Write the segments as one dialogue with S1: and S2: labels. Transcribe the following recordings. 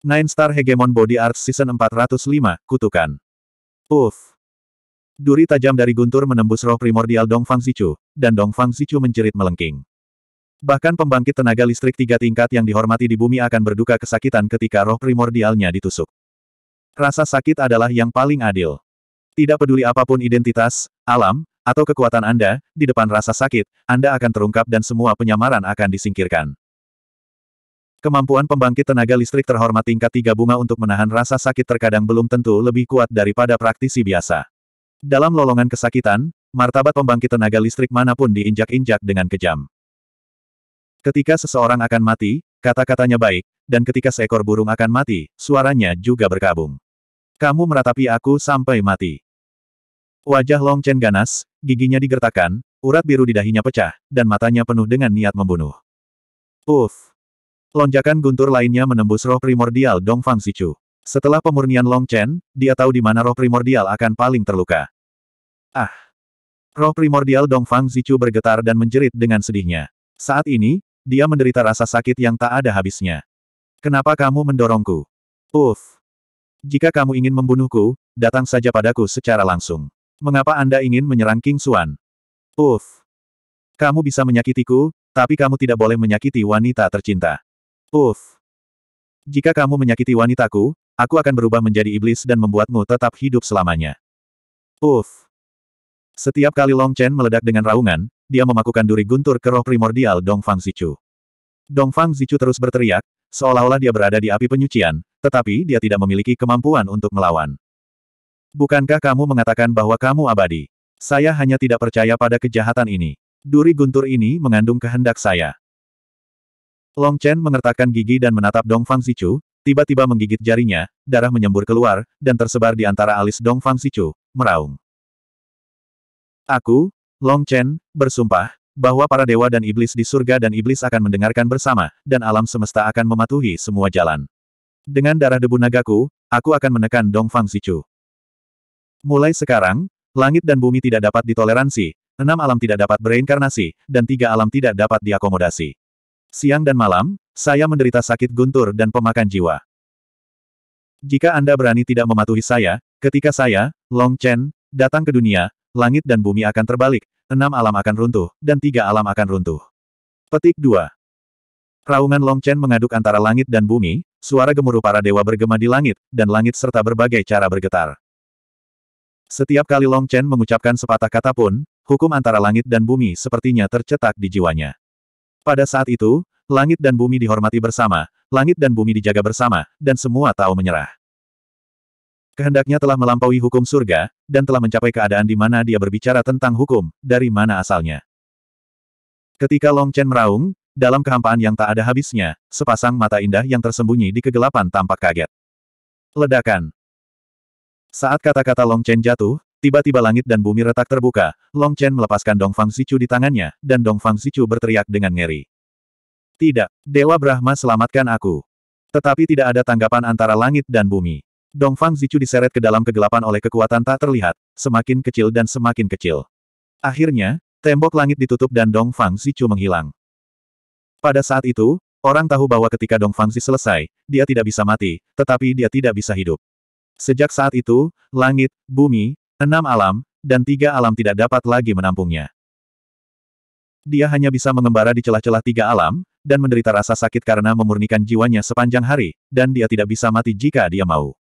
S1: Nine Star Hegemon Body Arts Season 405, Kutukan. Uff. Duri tajam dari guntur menembus roh primordial Dongfang Zichu, dan Dongfang Zichu menjerit melengking. Bahkan pembangkit tenaga listrik tiga tingkat yang dihormati di bumi akan berduka kesakitan ketika roh primordialnya ditusuk. Rasa sakit adalah yang paling adil. Tidak peduli apapun identitas, alam, atau kekuatan Anda, di depan rasa sakit, Anda akan terungkap dan semua penyamaran akan disingkirkan. Kemampuan pembangkit tenaga listrik terhormat tingkat tiga bunga untuk menahan rasa sakit terkadang belum tentu lebih kuat daripada praktisi biasa. Dalam lolongan kesakitan, martabat pembangkit tenaga listrik manapun diinjak-injak dengan kejam. Ketika seseorang akan mati, kata-katanya baik, dan ketika seekor burung akan mati, suaranya juga berkabung. Kamu meratapi aku sampai mati. Wajah Long Chen ganas, giginya digertakkan, urat biru di dahinya pecah, dan matanya penuh dengan niat membunuh. Uff, Lonjakan guntur lainnya menembus roh primordial Dongfang Sichu. Setelah pemurnian Long Chen, dia tahu di mana roh primordial akan paling terluka. Ah! Roh primordial Dongfang Zichu bergetar dan menjerit dengan sedihnya. Saat ini, dia menderita rasa sakit yang tak ada habisnya. Kenapa kamu mendorongku? Uff! Jika kamu ingin membunuhku, datang saja padaku secara langsung. Mengapa Anda ingin menyerang King Xuan? Uff! Kamu bisa menyakitiku, tapi kamu tidak boleh menyakiti wanita tercinta. Uff. Jika kamu menyakiti wanitaku, aku akan berubah menjadi iblis dan membuatmu tetap hidup selamanya. Uff. Setiap kali Long Chen meledak dengan raungan, dia memakukan duri guntur ke roh primordial Dong Dongfang Zichu. Dongfang Zichu terus berteriak, seolah-olah dia berada di api penyucian, tetapi dia tidak memiliki kemampuan untuk melawan. Bukankah kamu mengatakan bahwa kamu abadi? Saya hanya tidak percaya pada kejahatan ini. Duri guntur ini mengandung kehendak saya. Long Chen mengertakkan gigi dan menatap Dong Fang Zichu, tiba-tiba menggigit jarinya, darah menyembur keluar, dan tersebar di antara alis Dong Fang Zichu, meraung. Aku, Long Chen, bersumpah, bahwa para dewa dan iblis di surga dan iblis akan mendengarkan bersama, dan alam semesta akan mematuhi semua jalan. Dengan darah debu nagaku, aku akan menekan Dong Fang Zichu. Mulai sekarang, langit dan bumi tidak dapat ditoleransi, enam alam tidak dapat bereinkarnasi, dan tiga alam tidak dapat diakomodasi. Siang dan malam, saya menderita sakit guntur dan pemakan jiwa. Jika Anda berani tidak mematuhi saya, ketika saya, Long Chen, datang ke dunia, langit dan bumi akan terbalik, enam alam akan runtuh, dan tiga alam akan runtuh. Petik 2. Raungan Long Chen mengaduk antara langit dan bumi, suara gemuruh para dewa bergema di langit, dan langit serta berbagai cara bergetar. Setiap kali Long Chen mengucapkan sepatah kata pun, hukum antara langit dan bumi sepertinya tercetak di jiwanya. Pada saat itu, langit dan bumi dihormati bersama, langit dan bumi dijaga bersama, dan semua tahu menyerah. Kehendaknya telah melampaui hukum surga, dan telah mencapai keadaan di mana dia berbicara tentang hukum, dari mana asalnya. Ketika Long Chen meraung, dalam kehampaan yang tak ada habisnya, sepasang mata indah yang tersembunyi di kegelapan tampak kaget. Ledakan. Saat kata-kata Long Chen jatuh, Tiba-tiba langit dan bumi retak terbuka, Long Chen melepaskan Dongfang Sichu di tangannya, dan Dongfang Sichu berteriak dengan ngeri. Tidak, Dewa Brahma selamatkan aku. Tetapi tidak ada tanggapan antara langit dan bumi. Dongfang Zichu diseret ke dalam kegelapan oleh kekuatan tak terlihat, semakin kecil dan semakin kecil. Akhirnya, tembok langit ditutup dan Dongfang Zichu menghilang. Pada saat itu, orang tahu bahwa ketika Dongfang Zi selesai, dia tidak bisa mati, tetapi dia tidak bisa hidup. Sejak saat itu, langit, bumi, Enam alam, dan tiga alam tidak dapat lagi menampungnya. Dia hanya bisa mengembara di celah-celah tiga alam, dan menderita rasa sakit karena memurnikan jiwanya sepanjang hari, dan dia tidak bisa mati jika dia mau.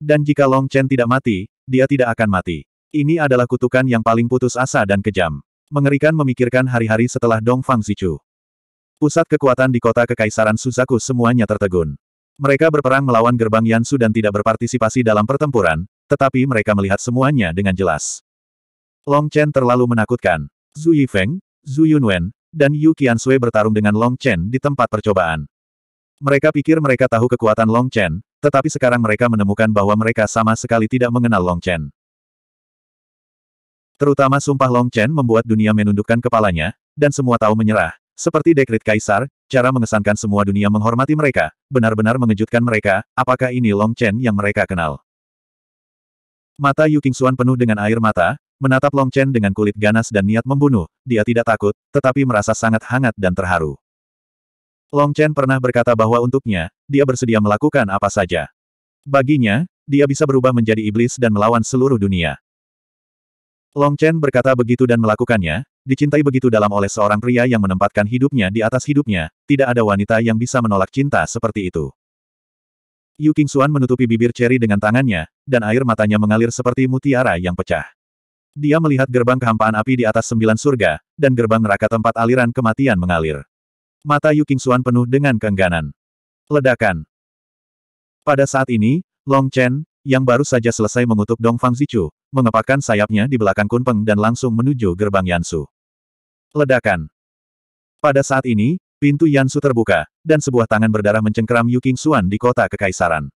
S1: Dan jika Long Chen tidak mati, dia tidak akan mati. Ini adalah kutukan yang paling putus asa dan kejam. Mengerikan memikirkan hari-hari setelah Dong Dongfang Zichu. Pusat kekuatan di kota Kekaisaran Suzaku semuanya tertegun. Mereka berperang melawan gerbang Yansu dan tidak berpartisipasi dalam pertempuran, tetapi mereka melihat semuanya dengan jelas. Long Chen terlalu menakutkan. Zhu Yifeng, Zhu Yunwen, dan Yu Qianshui bertarung dengan Long Chen di tempat percobaan. Mereka pikir mereka tahu kekuatan Long Chen, tetapi sekarang mereka menemukan bahwa mereka sama sekali tidak mengenal Long Chen. Terutama sumpah Long Chen membuat dunia menundukkan kepalanya, dan semua tahu menyerah. Seperti dekrit kaisar, cara mengesankan semua dunia menghormati mereka, benar-benar mengejutkan mereka, apakah ini Long Chen yang mereka kenal. Mata Yu Qingxuan penuh dengan air mata, menatap Long Chen dengan kulit ganas dan niat membunuh, dia tidak takut, tetapi merasa sangat hangat dan terharu. Long Chen pernah berkata bahwa untuknya, dia bersedia melakukan apa saja. Baginya, dia bisa berubah menjadi iblis dan melawan seluruh dunia. Long Chen berkata begitu dan melakukannya, dicintai begitu dalam oleh seorang pria yang menempatkan hidupnya di atas hidupnya, tidak ada wanita yang bisa menolak cinta seperti itu. Yu King menutupi bibir Cherry dengan tangannya, dan air matanya mengalir seperti mutiara yang pecah. Dia melihat gerbang kehampaan api di atas sembilan surga, dan gerbang neraka tempat aliran kematian mengalir. Mata Yu King penuh dengan keengganan. Ledakan. Pada saat ini, Long Chen, yang baru saja selesai mengutuk Dongfang Fang Zichu, mengepakkan sayapnya di belakang Kunpeng dan langsung menuju gerbang Yansu. Ledakan. Pada saat ini, Pintu Yansu terbuka, dan sebuah tangan berdarah mencengkeram Yu King Xuan di kota Kekaisaran.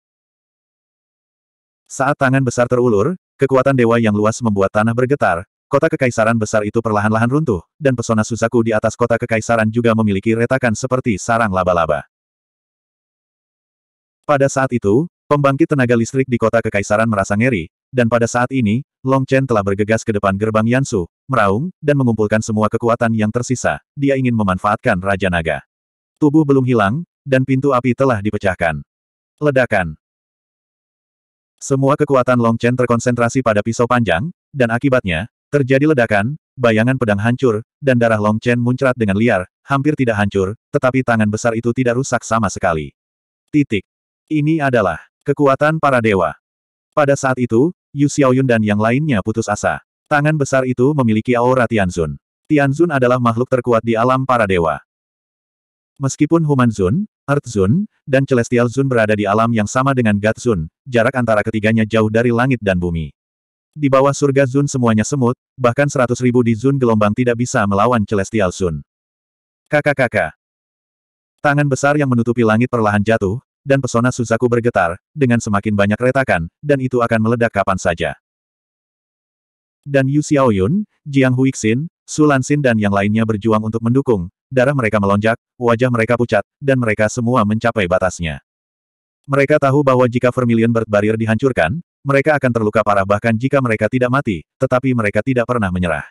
S1: Saat tangan besar terulur, kekuatan dewa yang luas membuat tanah bergetar, kota Kekaisaran besar itu perlahan-lahan runtuh, dan pesona Suzaku di atas kota Kekaisaran juga memiliki retakan seperti sarang laba-laba. Pada saat itu, pembangkit tenaga listrik di kota Kekaisaran merasa ngeri, dan pada saat ini, Long Chen telah bergegas ke depan gerbang Yansu, meraung, dan mengumpulkan semua kekuatan yang tersisa, dia ingin memanfaatkan Raja Naga. Tubuh belum hilang, dan pintu api telah dipecahkan. Ledakan. Semua kekuatan Long Chen terkonsentrasi pada pisau panjang, dan akibatnya, terjadi ledakan, bayangan pedang hancur, dan darah Long Chen muncrat dengan liar, hampir tidak hancur, tetapi tangan besar itu tidak rusak sama sekali. Titik. Ini adalah kekuatan para dewa. Pada saat itu, Yu Xiaoyun dan yang lainnya putus asa. Tangan besar itu memiliki aura Tianzun. Tianzun adalah makhluk terkuat di alam para dewa. Meskipun Human Zun, Earth dan Celestialzun berada di alam yang sama dengan God jarak antara ketiganya jauh dari langit dan bumi. Di bawah surga Zun semuanya semut, bahkan seratus ribu di Zun gelombang tidak bisa melawan Celestial Zun. Kakak-kakak. Tangan besar yang menutupi langit perlahan jatuh, dan pesona Suzaku bergetar, dengan semakin banyak retakan, dan itu akan meledak kapan saja. Dan Yu Xiaoyun, Jiang Huixin, Su Lansin dan yang lainnya berjuang untuk mendukung, darah mereka melonjak, wajah mereka pucat, dan mereka semua mencapai batasnya. Mereka tahu bahwa jika Vermilion Bird Barrier dihancurkan, mereka akan terluka parah bahkan jika mereka tidak mati, tetapi mereka tidak pernah menyerah.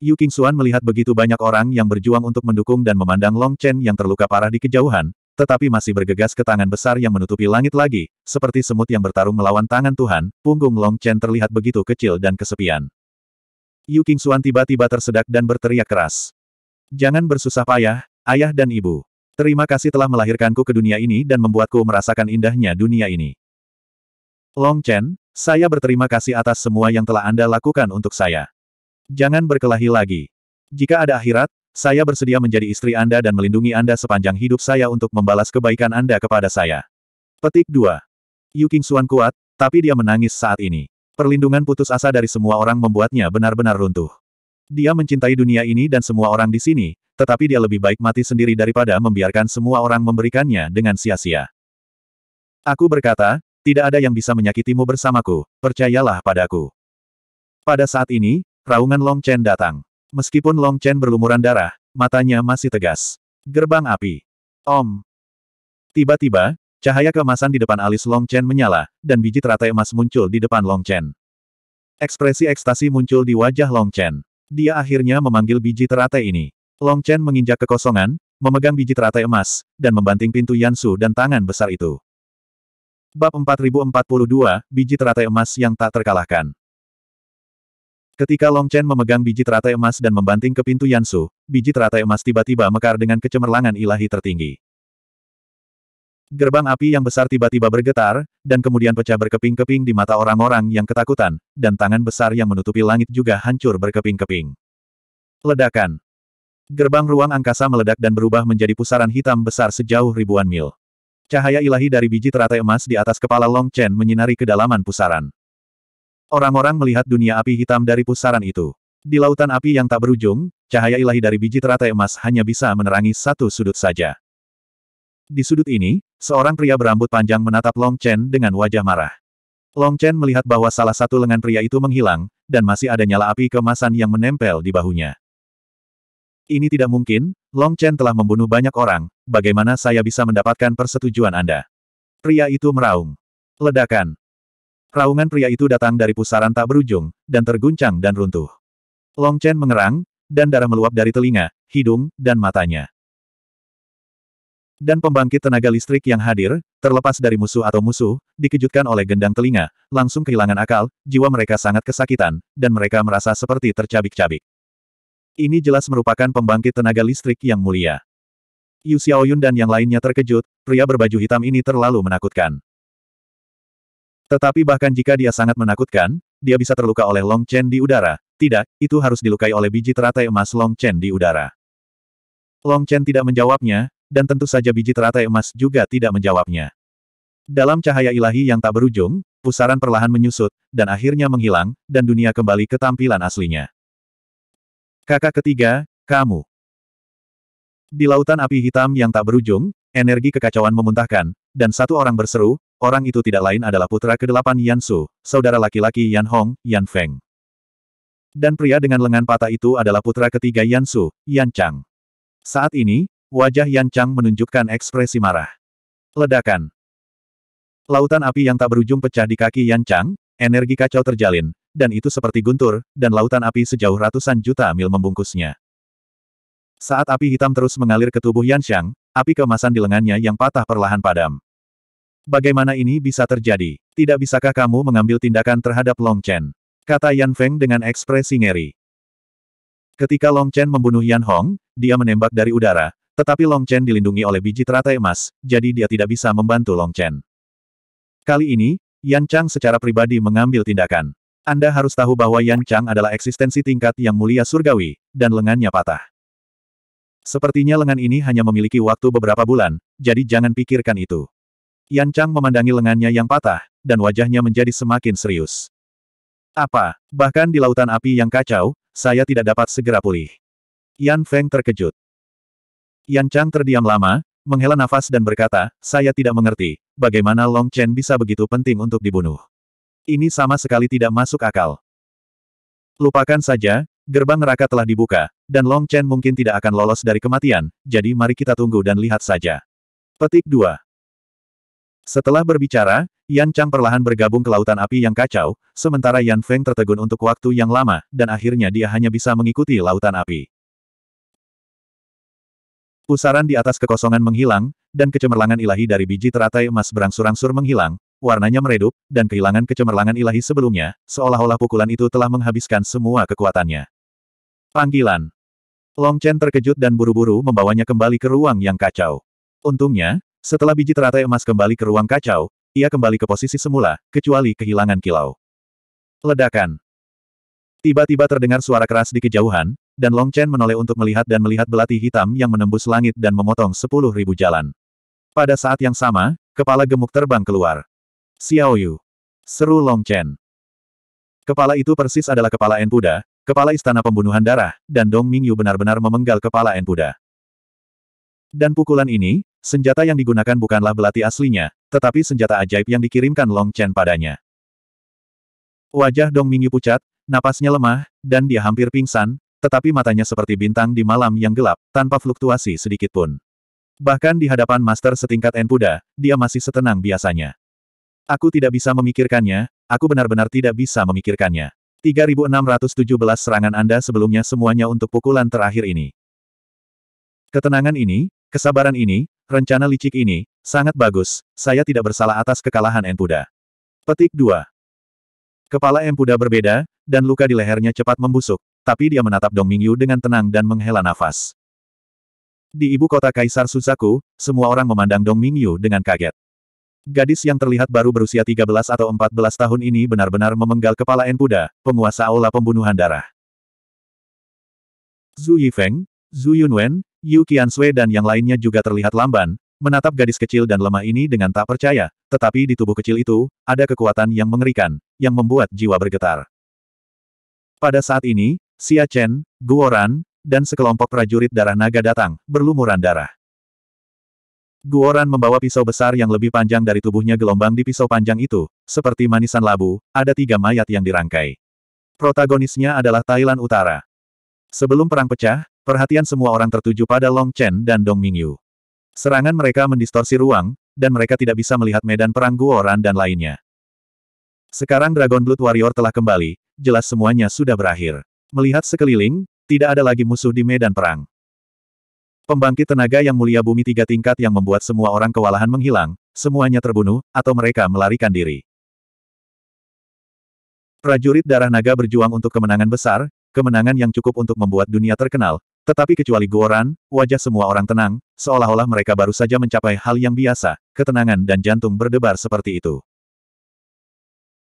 S1: Yu King Xuan melihat begitu banyak orang yang berjuang untuk mendukung dan memandang Long Chen yang terluka parah di kejauhan, tetapi masih bergegas ke tangan besar yang menutupi langit lagi, seperti semut yang bertarung melawan tangan Tuhan, punggung Long Chen terlihat begitu kecil dan kesepian. Yu King Xuan tiba-tiba tersedak dan berteriak keras. Jangan bersusah payah, ayah dan ibu. Terima kasih telah melahirkanku ke dunia ini dan membuatku merasakan indahnya dunia ini. Long Chen, saya berterima kasih atas semua yang telah Anda lakukan untuk saya. Jangan berkelahi lagi. Jika ada akhirat, saya bersedia menjadi istri Anda dan melindungi Anda sepanjang hidup saya untuk membalas kebaikan Anda kepada saya. Petik 2. Yu King Xuan kuat, tapi dia menangis saat ini. Perlindungan putus asa dari semua orang membuatnya benar-benar runtuh. Dia mencintai dunia ini dan semua orang di sini, tetapi dia lebih baik mati sendiri daripada membiarkan semua orang memberikannya dengan sia-sia. Aku berkata, tidak ada yang bisa menyakitimu bersamaku, percayalah padaku. Pada saat ini, Raungan Long Chen datang. Meskipun Long Chen berlumuran darah, matanya masih tegas. Gerbang api. Om. Tiba-tiba, cahaya kemasan di depan alis Long Chen menyala, dan biji teratai emas muncul di depan Long Chen. Ekspresi ekstasi muncul di wajah Long Chen. Dia akhirnya memanggil biji teratai ini. Long Chen menginjak kekosongan, memegang biji teratai emas, dan membanting pintu Yansu dan tangan besar itu. Bab 4042, Biji Teratai Emas Yang Tak Terkalahkan Ketika Long Chen memegang biji teratai emas dan membanting ke pintu Yansu, biji teratai emas tiba-tiba mekar dengan kecemerlangan ilahi tertinggi. Gerbang api yang besar tiba-tiba bergetar, dan kemudian pecah berkeping-keping di mata orang-orang yang ketakutan, dan tangan besar yang menutupi langit juga hancur berkeping-keping. Ledakan. Gerbang ruang angkasa meledak dan berubah menjadi pusaran hitam besar sejauh ribuan mil. Cahaya ilahi dari biji teratai emas di atas kepala Long Chen menyinari kedalaman pusaran. Orang-orang melihat dunia api hitam dari pusaran itu. Di lautan api yang tak berujung, cahaya ilahi dari biji teratai emas hanya bisa menerangi satu sudut saja. Di sudut ini, seorang pria berambut panjang menatap Long Chen dengan wajah marah. Long Chen melihat bahwa salah satu lengan pria itu menghilang, dan masih ada nyala api kemasan yang menempel di bahunya. Ini tidak mungkin, Long Chen telah membunuh banyak orang, bagaimana saya bisa mendapatkan persetujuan Anda? Pria itu meraung. Ledakan. Raungan pria itu datang dari pusaran tak berujung, dan terguncang dan runtuh. Long Chen mengerang, dan darah meluap dari telinga, hidung, dan matanya. Dan pembangkit tenaga listrik yang hadir, terlepas dari musuh atau musuh, dikejutkan oleh gendang telinga, langsung kehilangan akal, jiwa mereka sangat kesakitan, dan mereka merasa seperti tercabik-cabik. Ini jelas merupakan pembangkit tenaga listrik yang mulia. Yu Xiaoyun dan yang lainnya terkejut, pria berbaju hitam ini terlalu menakutkan. Tetapi bahkan jika dia sangat menakutkan, dia bisa terluka oleh Long Chen di udara. Tidak, itu harus dilukai oleh biji teratai emas Long Chen di udara. Long Chen tidak menjawabnya, dan tentu saja biji teratai emas juga tidak menjawabnya. Dalam cahaya ilahi yang tak berujung, pusaran perlahan menyusut, dan akhirnya menghilang, dan dunia kembali ke tampilan aslinya. Kakak ketiga, kamu. Di lautan api hitam yang tak berujung, energi kekacauan memuntahkan, dan satu orang berseru, Orang itu tidak lain adalah putra kedelapan Yan Su, saudara laki-laki Yan Hong, Yan Feng. Dan pria dengan lengan patah itu adalah putra ketiga Yan Su, Yan Chang. Saat ini, wajah Yan Chang menunjukkan ekspresi marah. Ledakan. Lautan api yang tak berujung pecah di kaki Yan Chang, energi kacau terjalin, dan itu seperti guntur, dan lautan api sejauh ratusan juta mil membungkusnya. Saat api hitam terus mengalir ke tubuh Yan Chang, api kemasan di lengannya yang patah perlahan padam. Bagaimana ini bisa terjadi? Tidak bisakah kamu mengambil tindakan terhadap Long Chen? Kata Yan Feng dengan ekspresi ngeri. Ketika Long Chen membunuh Yan Hong, dia menembak dari udara, tetapi Long Chen dilindungi oleh biji teratai emas, jadi dia tidak bisa membantu Long Chen. Kali ini, Yan Chang secara pribadi mengambil tindakan. Anda harus tahu bahwa Yan Chang adalah eksistensi tingkat yang mulia surgawi, dan lengannya patah. Sepertinya lengan ini hanya memiliki waktu beberapa bulan, jadi jangan pikirkan itu. Yan Chang memandangi lengannya yang patah, dan wajahnya menjadi semakin serius. Apa, bahkan di lautan api yang kacau, saya tidak dapat segera pulih. Yan Feng terkejut. Yan Chang terdiam lama, menghela nafas dan berkata, saya tidak mengerti, bagaimana Long Chen bisa begitu penting untuk dibunuh. Ini sama sekali tidak masuk akal. Lupakan saja, gerbang neraka telah dibuka, dan Long Chen mungkin tidak akan lolos dari kematian, jadi mari kita tunggu dan lihat saja. Petik 2. Setelah berbicara, Yan Chang perlahan bergabung ke lautan api yang kacau, sementara Yan Feng tertegun untuk waktu yang lama, dan akhirnya dia hanya bisa mengikuti lautan api. Pusaran di atas kekosongan menghilang, dan kecemerlangan ilahi dari biji teratai emas berangsur-angsur menghilang, warnanya meredup, dan kehilangan kecemerlangan ilahi sebelumnya, seolah-olah pukulan itu telah menghabiskan semua kekuatannya. Panggilan Long Chen terkejut dan buru-buru membawanya kembali ke ruang yang kacau. Untungnya, setelah biji teratai emas kembali ke ruang kacau, ia kembali ke posisi semula, kecuali kehilangan kilau. Ledakan. Tiba-tiba terdengar suara keras di kejauhan, dan Long Chen menoleh untuk melihat dan melihat belati hitam yang menembus langit dan memotong sepuluh ribu jalan. Pada saat yang sama, kepala gemuk terbang keluar. Xiao Yu. Seru Long Chen. Kepala itu persis adalah kepala Enpuda, kepala istana pembunuhan darah, dan Dong Mingyu benar-benar memenggal kepala Enpuda. Dan pukulan ini, Senjata yang digunakan bukanlah belati aslinya, tetapi senjata ajaib yang dikirimkan Long Chen padanya. Wajah Dong Mingyu pucat, napasnya lemah, dan dia hampir pingsan, tetapi matanya seperti bintang di malam yang gelap, tanpa fluktuasi sedikit pun. Bahkan di hadapan master setingkat Enpuda, dia masih setenang biasanya. Aku tidak bisa memikirkannya, aku benar-benar tidak bisa memikirkannya. 3617 serangan Anda sebelumnya semuanya untuk pukulan terakhir ini. Ketenangan ini, kesabaran ini, Rencana licik ini, sangat bagus, saya tidak bersalah atas kekalahan Empuda. Petik 2. Kepala Empuda berbeda, dan luka di lehernya cepat membusuk, tapi dia menatap Dong Mingyu dengan tenang dan menghela nafas. Di ibu kota Kaisar Suzaku, semua orang memandang Dong Mingyu dengan kaget. Gadis yang terlihat baru berusia 13 atau 14 tahun ini benar-benar memenggal kepala Enpuda, penguasa aula pembunuhan darah. Zhu Yifeng, Zhu Yunwen, Yu Qianshui dan yang lainnya juga terlihat lamban, menatap gadis kecil dan lemah ini dengan tak percaya, tetapi di tubuh kecil itu, ada kekuatan yang mengerikan, yang membuat jiwa bergetar. Pada saat ini, Xia Chen, Guoran, dan sekelompok prajurit darah naga datang, berlumuran darah. Guoran membawa pisau besar yang lebih panjang dari tubuhnya gelombang di pisau panjang itu, seperti manisan labu, ada tiga mayat yang dirangkai. Protagonisnya adalah Thailand Utara. Sebelum perang pecah, perhatian semua orang tertuju pada Long Chen dan Dong Mingyu. Serangan mereka mendistorsi ruang, dan mereka tidak bisa melihat medan perang Guoran dan lainnya. Sekarang Dragon Blood Warrior telah kembali, jelas semuanya sudah berakhir. Melihat sekeliling, tidak ada lagi musuh di medan perang. Pembangkit tenaga yang mulia bumi tiga tingkat yang membuat semua orang kewalahan menghilang, semuanya terbunuh, atau mereka melarikan diri. Prajurit darah naga berjuang untuk kemenangan besar, kemenangan yang cukup untuk membuat dunia terkenal, tetapi kecuali Guoran, wajah semua orang tenang, seolah-olah mereka baru saja mencapai hal yang biasa, ketenangan dan jantung berdebar seperti itu.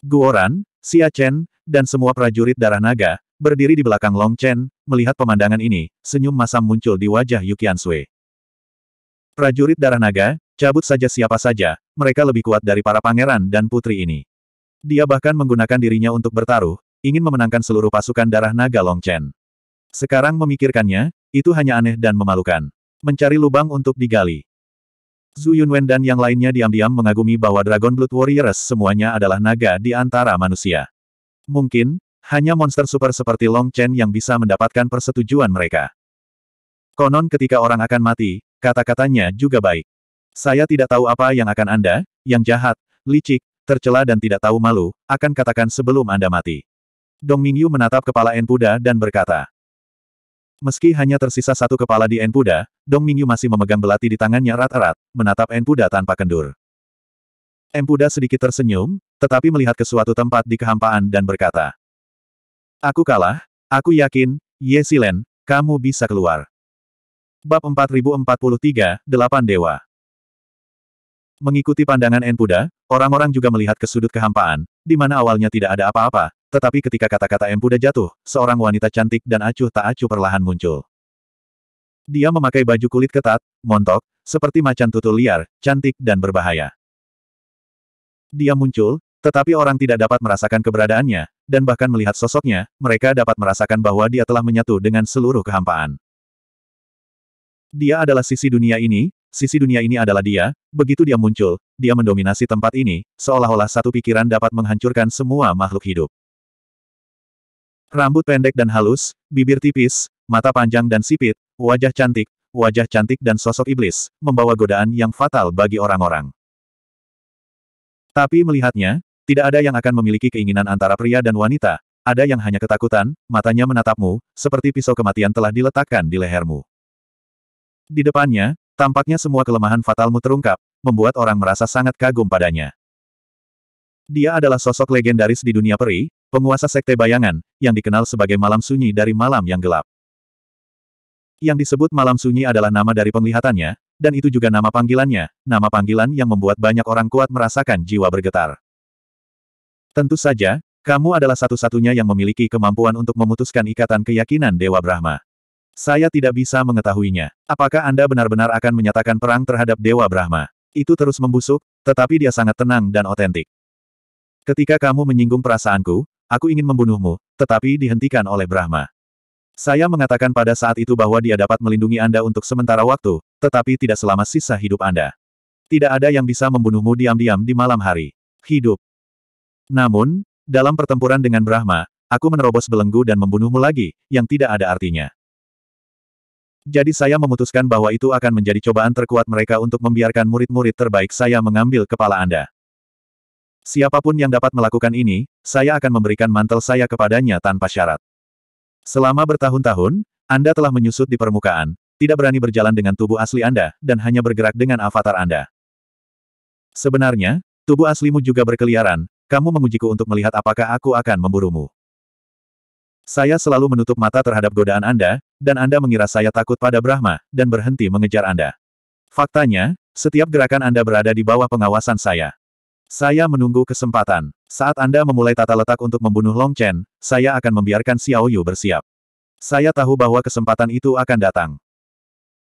S1: Guoran, Xia Chen, dan semua prajurit darah naga, berdiri di belakang Long Chen, melihat pemandangan ini, senyum masam muncul di wajah Yukian Sui. Prajurit darah naga, cabut saja siapa saja, mereka lebih kuat dari para pangeran dan putri ini. Dia bahkan menggunakan dirinya untuk bertaruh, ingin memenangkan seluruh pasukan darah naga Long Chen. Sekarang memikirkannya, itu hanya aneh dan memalukan. Mencari lubang untuk digali. Zhu Yunwen dan yang lainnya diam-diam mengagumi bahwa Dragon Blood Warriors semuanya adalah naga di antara manusia. Mungkin, hanya monster super seperti Long Chen yang bisa mendapatkan persetujuan mereka. Konon ketika orang akan mati, kata-katanya juga baik. Saya tidak tahu apa yang akan Anda, yang jahat, licik, tercela dan tidak tahu malu, akan katakan sebelum Anda mati. Dong Mingyu menatap kepala Enpuda dan berkata. Meski hanya tersisa satu kepala di Enpuda, Dong Mingyu masih memegang belati di tangannya erat-erat, menatap Enpuda tanpa kendur. Enpuda sedikit tersenyum, tetapi melihat ke suatu tempat di kehampaan dan berkata. Aku kalah, aku yakin, Ye Silen, kamu bisa keluar. Bab 4043, Delapan Dewa Mengikuti pandangan Enpuda, orang-orang juga melihat ke sudut kehampaan, di mana awalnya tidak ada apa-apa, tetapi ketika kata-kata M jatuh, seorang wanita cantik dan acuh tak acuh perlahan muncul. Dia memakai baju kulit ketat, montok, seperti macan tutul liar, cantik dan berbahaya. Dia muncul, tetapi orang tidak dapat merasakan keberadaannya, dan bahkan melihat sosoknya, mereka dapat merasakan bahwa dia telah menyatu dengan seluruh kehampaan. Dia adalah sisi dunia ini, sisi dunia ini adalah dia, begitu dia muncul, dia mendominasi tempat ini, seolah-olah satu pikiran dapat menghancurkan semua makhluk hidup. Rambut pendek dan halus, bibir tipis, mata panjang dan sipit, wajah cantik, wajah cantik dan sosok iblis, membawa godaan yang fatal bagi orang-orang. Tapi melihatnya, tidak ada yang akan memiliki keinginan antara pria dan wanita, ada yang hanya ketakutan, matanya menatapmu, seperti pisau kematian telah diletakkan di lehermu. Di depannya, tampaknya semua kelemahan fatalmu terungkap, membuat orang merasa sangat kagum padanya. Dia adalah sosok legendaris di dunia peri, penguasa Sekte Bayangan, yang dikenal sebagai Malam Sunyi dari Malam yang Gelap. Yang disebut Malam Sunyi adalah nama dari penglihatannya, dan itu juga nama panggilannya, nama panggilan yang membuat banyak orang kuat merasakan jiwa bergetar. Tentu saja, kamu adalah satu-satunya yang memiliki kemampuan untuk memutuskan ikatan keyakinan Dewa Brahma. Saya tidak bisa mengetahuinya. Apakah Anda benar-benar akan menyatakan perang terhadap Dewa Brahma? Itu terus membusuk, tetapi dia sangat tenang dan otentik. Ketika kamu menyinggung perasaanku, aku ingin membunuhmu, tetapi dihentikan oleh Brahma. Saya mengatakan pada saat itu bahwa dia dapat melindungi Anda untuk sementara waktu, tetapi tidak selama sisa hidup Anda. Tidak ada yang bisa membunuhmu diam-diam di malam hari. Hidup. Namun, dalam pertempuran dengan Brahma, aku menerobos belenggu dan membunuhmu lagi, yang tidak ada artinya. Jadi saya memutuskan bahwa itu akan menjadi cobaan terkuat mereka untuk membiarkan murid-murid terbaik saya mengambil kepala Anda. Siapapun yang dapat melakukan ini, saya akan memberikan mantel saya kepadanya tanpa syarat. Selama bertahun-tahun, Anda telah menyusut di permukaan, tidak berani berjalan dengan tubuh asli Anda, dan hanya bergerak dengan avatar Anda. Sebenarnya, tubuh aslimu juga berkeliaran, kamu mengujiku untuk melihat apakah aku akan memburumu. Saya selalu menutup mata terhadap godaan Anda, dan Anda mengira saya takut pada Brahma, dan berhenti mengejar Anda. Faktanya, setiap gerakan Anda berada di bawah pengawasan saya. Saya menunggu kesempatan. Saat Anda memulai tata letak untuk membunuh Long Chen, saya akan membiarkan Xiao Yu bersiap. Saya tahu bahwa kesempatan itu akan datang.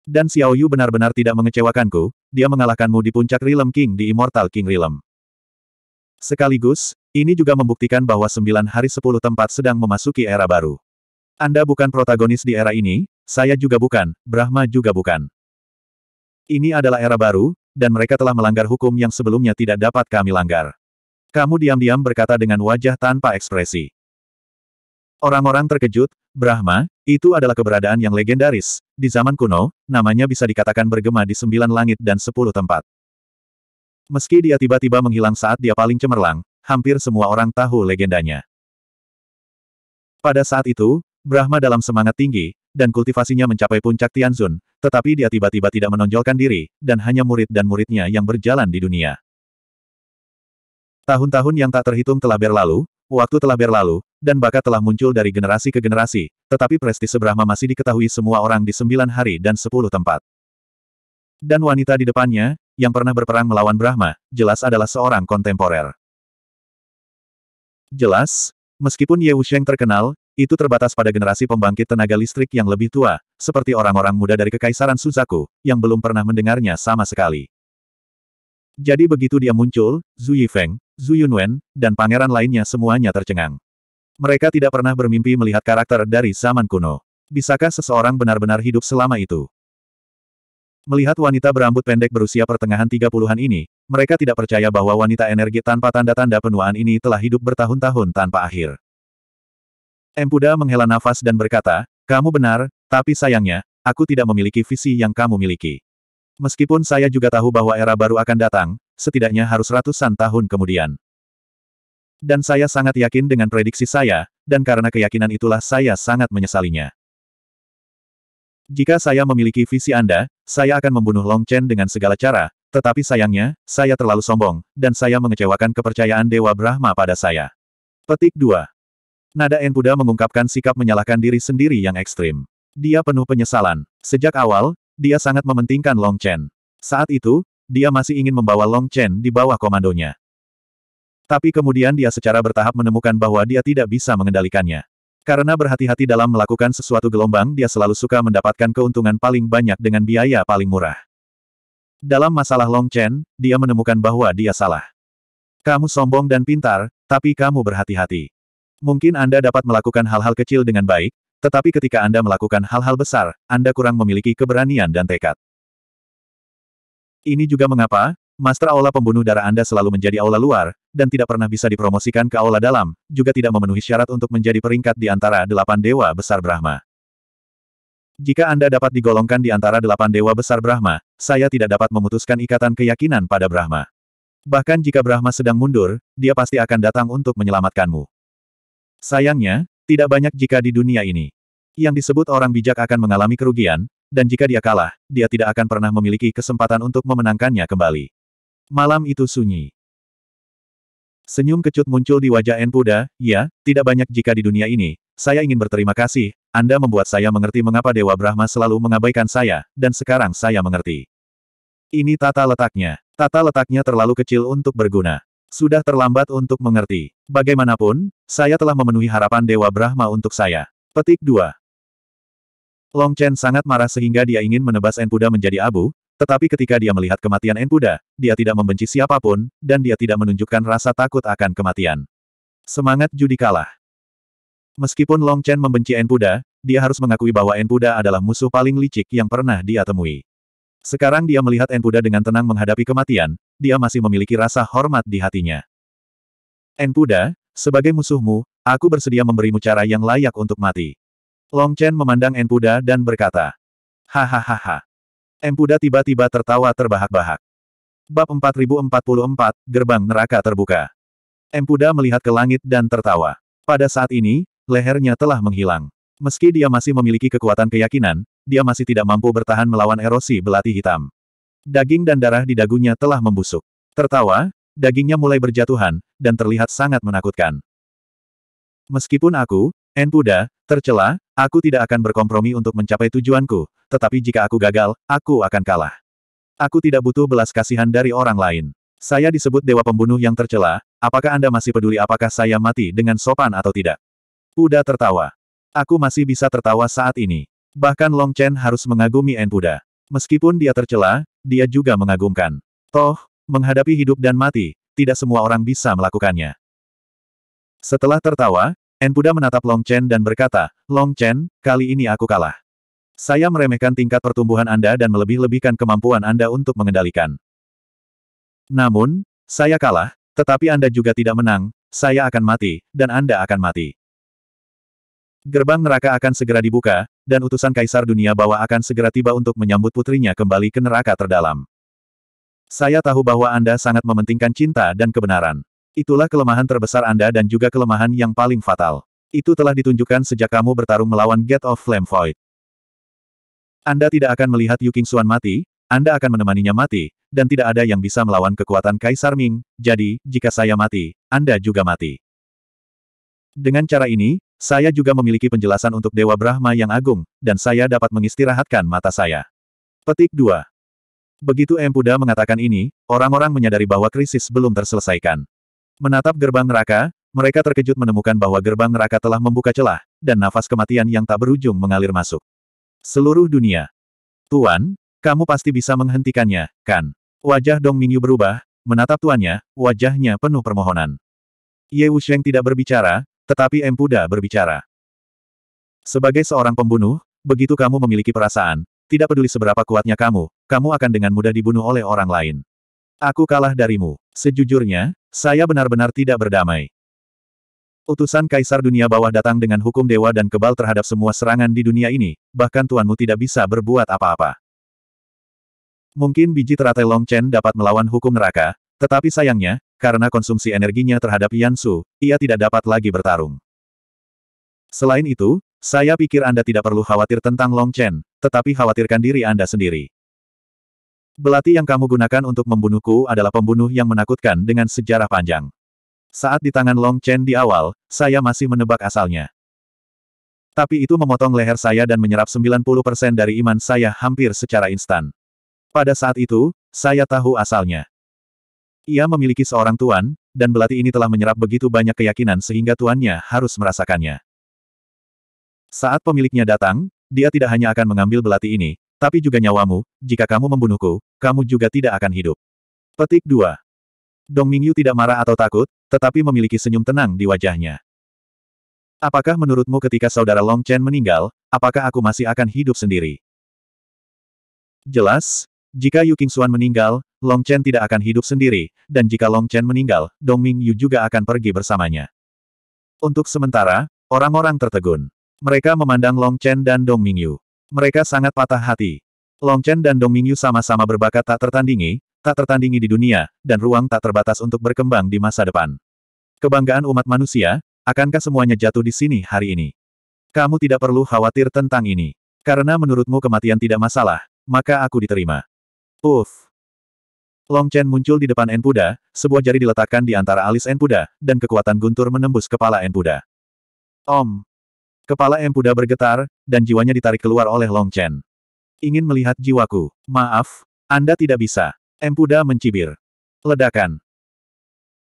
S1: Dan Xiao Yu benar-benar tidak mengecewakanku, dia mengalahkanmu di puncak Rilem King di Immortal King Rilem. Sekaligus, ini juga membuktikan bahwa sembilan hari sepuluh tempat sedang memasuki era baru. Anda bukan protagonis di era ini, saya juga bukan, Brahma juga bukan. Ini adalah era baru, dan mereka telah melanggar hukum yang sebelumnya tidak dapat kami langgar. Kamu diam-diam berkata dengan wajah tanpa ekspresi. Orang-orang terkejut, Brahma, itu adalah keberadaan yang legendaris. Di zaman kuno, namanya bisa dikatakan bergema di sembilan langit dan sepuluh tempat. Meski dia tiba-tiba menghilang saat dia paling cemerlang, hampir semua orang tahu legendanya. Pada saat itu, Brahma dalam semangat tinggi, dan kultivasinya mencapai puncak Tianzun, tetapi dia tiba-tiba tidak menonjolkan diri, dan hanya murid dan muridnya yang berjalan di dunia. Tahun-tahun yang tak terhitung telah berlalu, waktu telah berlalu, dan bakat telah muncul dari generasi ke generasi, tetapi prestis Brahma masih diketahui semua orang di sembilan hari dan sepuluh tempat. Dan wanita di depannya, yang pernah berperang melawan Brahma, jelas adalah seorang kontemporer. Jelas, meskipun Ye Wusheng terkenal, itu terbatas pada generasi pembangkit tenaga listrik yang lebih tua, seperti orang-orang muda dari Kekaisaran Suzaku, yang belum pernah mendengarnya sama sekali. Jadi begitu dia muncul, Zhu Yifeng, Zhu Yunwen, dan pangeran lainnya semuanya tercengang. Mereka tidak pernah bermimpi melihat karakter dari zaman kuno. Bisakah seseorang benar-benar hidup selama itu? Melihat wanita berambut pendek berusia pertengahan 30-an ini, mereka tidak percaya bahwa wanita energi tanpa tanda-tanda penuaan ini telah hidup bertahun-tahun tanpa akhir. Empuda menghela nafas dan berkata, kamu benar, tapi sayangnya, aku tidak memiliki visi yang kamu miliki. Meskipun saya juga tahu bahwa era baru akan datang, setidaknya harus ratusan tahun kemudian. Dan saya sangat yakin dengan prediksi saya, dan karena keyakinan itulah saya sangat menyesalinya. Jika saya memiliki visi Anda, saya akan membunuh Long Chen dengan segala cara, tetapi sayangnya, saya terlalu sombong, dan saya mengecewakan kepercayaan Dewa Brahma pada saya. Petik 2. Nada Enkuda mengungkapkan sikap menyalahkan diri sendiri yang ekstrim. Dia penuh penyesalan. Sejak awal, dia sangat mementingkan Long Chen. Saat itu, dia masih ingin membawa Long Chen di bawah komandonya. Tapi kemudian dia secara bertahap menemukan bahwa dia tidak bisa mengendalikannya. Karena berhati-hati dalam melakukan sesuatu gelombang dia selalu suka mendapatkan keuntungan paling banyak dengan biaya paling murah. Dalam masalah Long Chen, dia menemukan bahwa dia salah. Kamu sombong dan pintar, tapi kamu berhati-hati. Mungkin Anda dapat melakukan hal-hal kecil dengan baik, tetapi ketika Anda melakukan hal-hal besar, Anda kurang memiliki keberanian dan tekad. Ini juga mengapa, Master Aula Pembunuh Darah Anda selalu menjadi aula luar, dan tidak pernah bisa dipromosikan ke aula dalam, juga tidak memenuhi syarat untuk menjadi peringkat di antara delapan dewa besar Brahma. Jika Anda dapat digolongkan di antara delapan dewa besar Brahma, saya tidak dapat memutuskan ikatan keyakinan pada Brahma. Bahkan jika Brahma sedang mundur, dia pasti akan datang untuk menyelamatkanmu. Sayangnya, tidak banyak jika di dunia ini. Yang disebut orang bijak akan mengalami kerugian, dan jika dia kalah, dia tidak akan pernah memiliki kesempatan untuk memenangkannya kembali. Malam itu sunyi. Senyum kecut muncul di wajah Enpuda, ya, tidak banyak jika di dunia ini, saya ingin berterima kasih, Anda membuat saya mengerti mengapa Dewa Brahma selalu mengabaikan saya, dan sekarang saya mengerti. Ini tata letaknya. Tata letaknya terlalu kecil untuk berguna. Sudah terlambat untuk mengerti. Bagaimanapun, saya telah memenuhi harapan Dewa Brahma untuk saya. Petik 2. Long Chen sangat marah sehingga dia ingin menebas Enpuda menjadi abu, tetapi ketika dia melihat kematian Enpuda, dia tidak membenci siapapun, dan dia tidak menunjukkan rasa takut akan kematian. Semangat judi kalah. Meskipun Long Chen membenci Enpuda, dia harus mengakui bahwa Enpuda adalah musuh paling licik yang pernah dia temui. Sekarang dia melihat Enpuda dengan tenang menghadapi kematian, dia masih memiliki rasa hormat di hatinya. Enpuda, sebagai musuhmu, aku bersedia memberimu cara yang layak untuk mati. Long Chen memandang Enpuda dan berkata, Hahaha. Enpuda tiba-tiba tertawa terbahak-bahak. Bab 4044, Gerbang Neraka Terbuka. Empuda melihat ke langit dan tertawa. Pada saat ini, lehernya telah menghilang. Meski dia masih memiliki kekuatan keyakinan, dia masih tidak mampu bertahan melawan erosi belati hitam. Daging dan darah di dagunya telah membusuk. Tertawa, dagingnya mulai berjatuhan, dan terlihat sangat menakutkan. Meskipun aku, Enpuda, tercela, aku tidak akan berkompromi untuk mencapai tujuanku, tetapi jika aku gagal, aku akan kalah. Aku tidak butuh belas kasihan dari orang lain. Saya disebut dewa pembunuh yang tercela, apakah Anda masih peduli apakah saya mati dengan sopan atau tidak? Uda tertawa. Aku masih bisa tertawa saat ini. Bahkan Long Chen harus mengagumi Enpuda. Meskipun dia tercela, dia juga mengagumkan. Toh, menghadapi hidup dan mati, tidak semua orang bisa melakukannya. Setelah tertawa, Enpuda menatap Long Chen dan berkata, Long Chen, kali ini aku kalah. Saya meremehkan tingkat pertumbuhan Anda dan melebih-lebihkan kemampuan Anda untuk mengendalikan. Namun, saya kalah, tetapi Anda juga tidak menang, saya akan mati, dan Anda akan mati. Gerbang neraka akan segera dibuka, dan utusan Kaisar Dunia Bawah akan segera tiba untuk menyambut putrinya kembali ke neraka terdalam. Saya tahu bahwa Anda sangat mementingkan cinta dan kebenaran. Itulah kelemahan terbesar Anda dan juga kelemahan yang paling fatal. Itu telah ditunjukkan sejak kamu bertarung melawan Get of Flame Void. Anda tidak akan melihat Yu King Xuan mati, Anda akan menemaninya mati, dan tidak ada yang bisa melawan kekuatan Kaisar Ming, jadi, jika saya mati, Anda juga mati. Dengan cara ini, saya juga memiliki penjelasan untuk Dewa Brahma yang agung, dan saya dapat mengistirahatkan mata saya. Petik 2. Begitu Empuda mengatakan ini, orang-orang menyadari bahwa krisis belum terselesaikan. Menatap gerbang neraka, mereka terkejut menemukan bahwa gerbang neraka telah membuka celah, dan nafas kematian yang tak berujung mengalir masuk. Seluruh dunia. Tuan, kamu pasti bisa menghentikannya, kan? Wajah Dong Mingyu berubah, menatap tuannya, wajahnya penuh permohonan. Ye Wusheng tidak berbicara, tetapi Empuda berbicara. Sebagai seorang pembunuh, begitu kamu memiliki perasaan, tidak peduli seberapa kuatnya kamu, kamu akan dengan mudah dibunuh oleh orang lain. Aku kalah darimu. Sejujurnya, saya benar-benar tidak berdamai. Utusan Kaisar Dunia Bawah datang dengan hukum dewa dan kebal terhadap semua serangan di dunia ini, bahkan tuanmu tidak bisa berbuat apa-apa. Mungkin biji teratai Long Chen dapat melawan hukum neraka, tetapi sayangnya, karena konsumsi energinya terhadap Yansu, ia tidak dapat lagi bertarung. Selain itu, saya pikir Anda tidak perlu khawatir tentang Long Chen, tetapi khawatirkan diri Anda sendiri. Belati yang kamu gunakan untuk membunuhku adalah pembunuh yang menakutkan dengan sejarah panjang. Saat di tangan Long Chen di awal, saya masih menebak asalnya. Tapi itu memotong leher saya dan menyerap 90% dari iman saya hampir secara instan. Pada saat itu, saya tahu asalnya. Ia memiliki seorang tuan, dan belati ini telah menyerap begitu banyak keyakinan sehingga tuannya harus merasakannya. Saat pemiliknya datang, dia tidak hanya akan mengambil belati ini, tapi juga nyawamu, jika kamu membunuhku, kamu juga tidak akan hidup. Petik 2. Dong Mingyu tidak marah atau takut, tetapi memiliki senyum tenang di wajahnya. Apakah menurutmu ketika saudara Long Chen meninggal, apakah aku masih akan hidup sendiri? Jelas, jika Yu Xuan meninggal, Long Chen tidak akan hidup sendiri, dan jika Long Chen meninggal, Dong Ming Yu juga akan pergi bersamanya. Untuk sementara, orang-orang tertegun. Mereka memandang Long Chen dan Dong Ming Yu. Mereka sangat patah hati. Long Chen dan Dong Ming Yu sama-sama berbakat tak tertandingi, tak tertandingi di dunia, dan ruang tak terbatas untuk berkembang di masa depan. Kebanggaan umat manusia, akankah semuanya jatuh di sini hari ini? Kamu tidak perlu khawatir tentang ini. Karena menurutmu kematian tidak masalah, maka aku diterima. Uff. Long Chen muncul di depan Enpuda, sebuah jari diletakkan di antara alis Enpuda, dan kekuatan guntur menembus kepala Enpuda. Om! Kepala Enpuda bergetar, dan jiwanya ditarik keluar oleh Long Chen. Ingin melihat jiwaku. Maaf, Anda tidak bisa. Enpuda mencibir. Ledakan.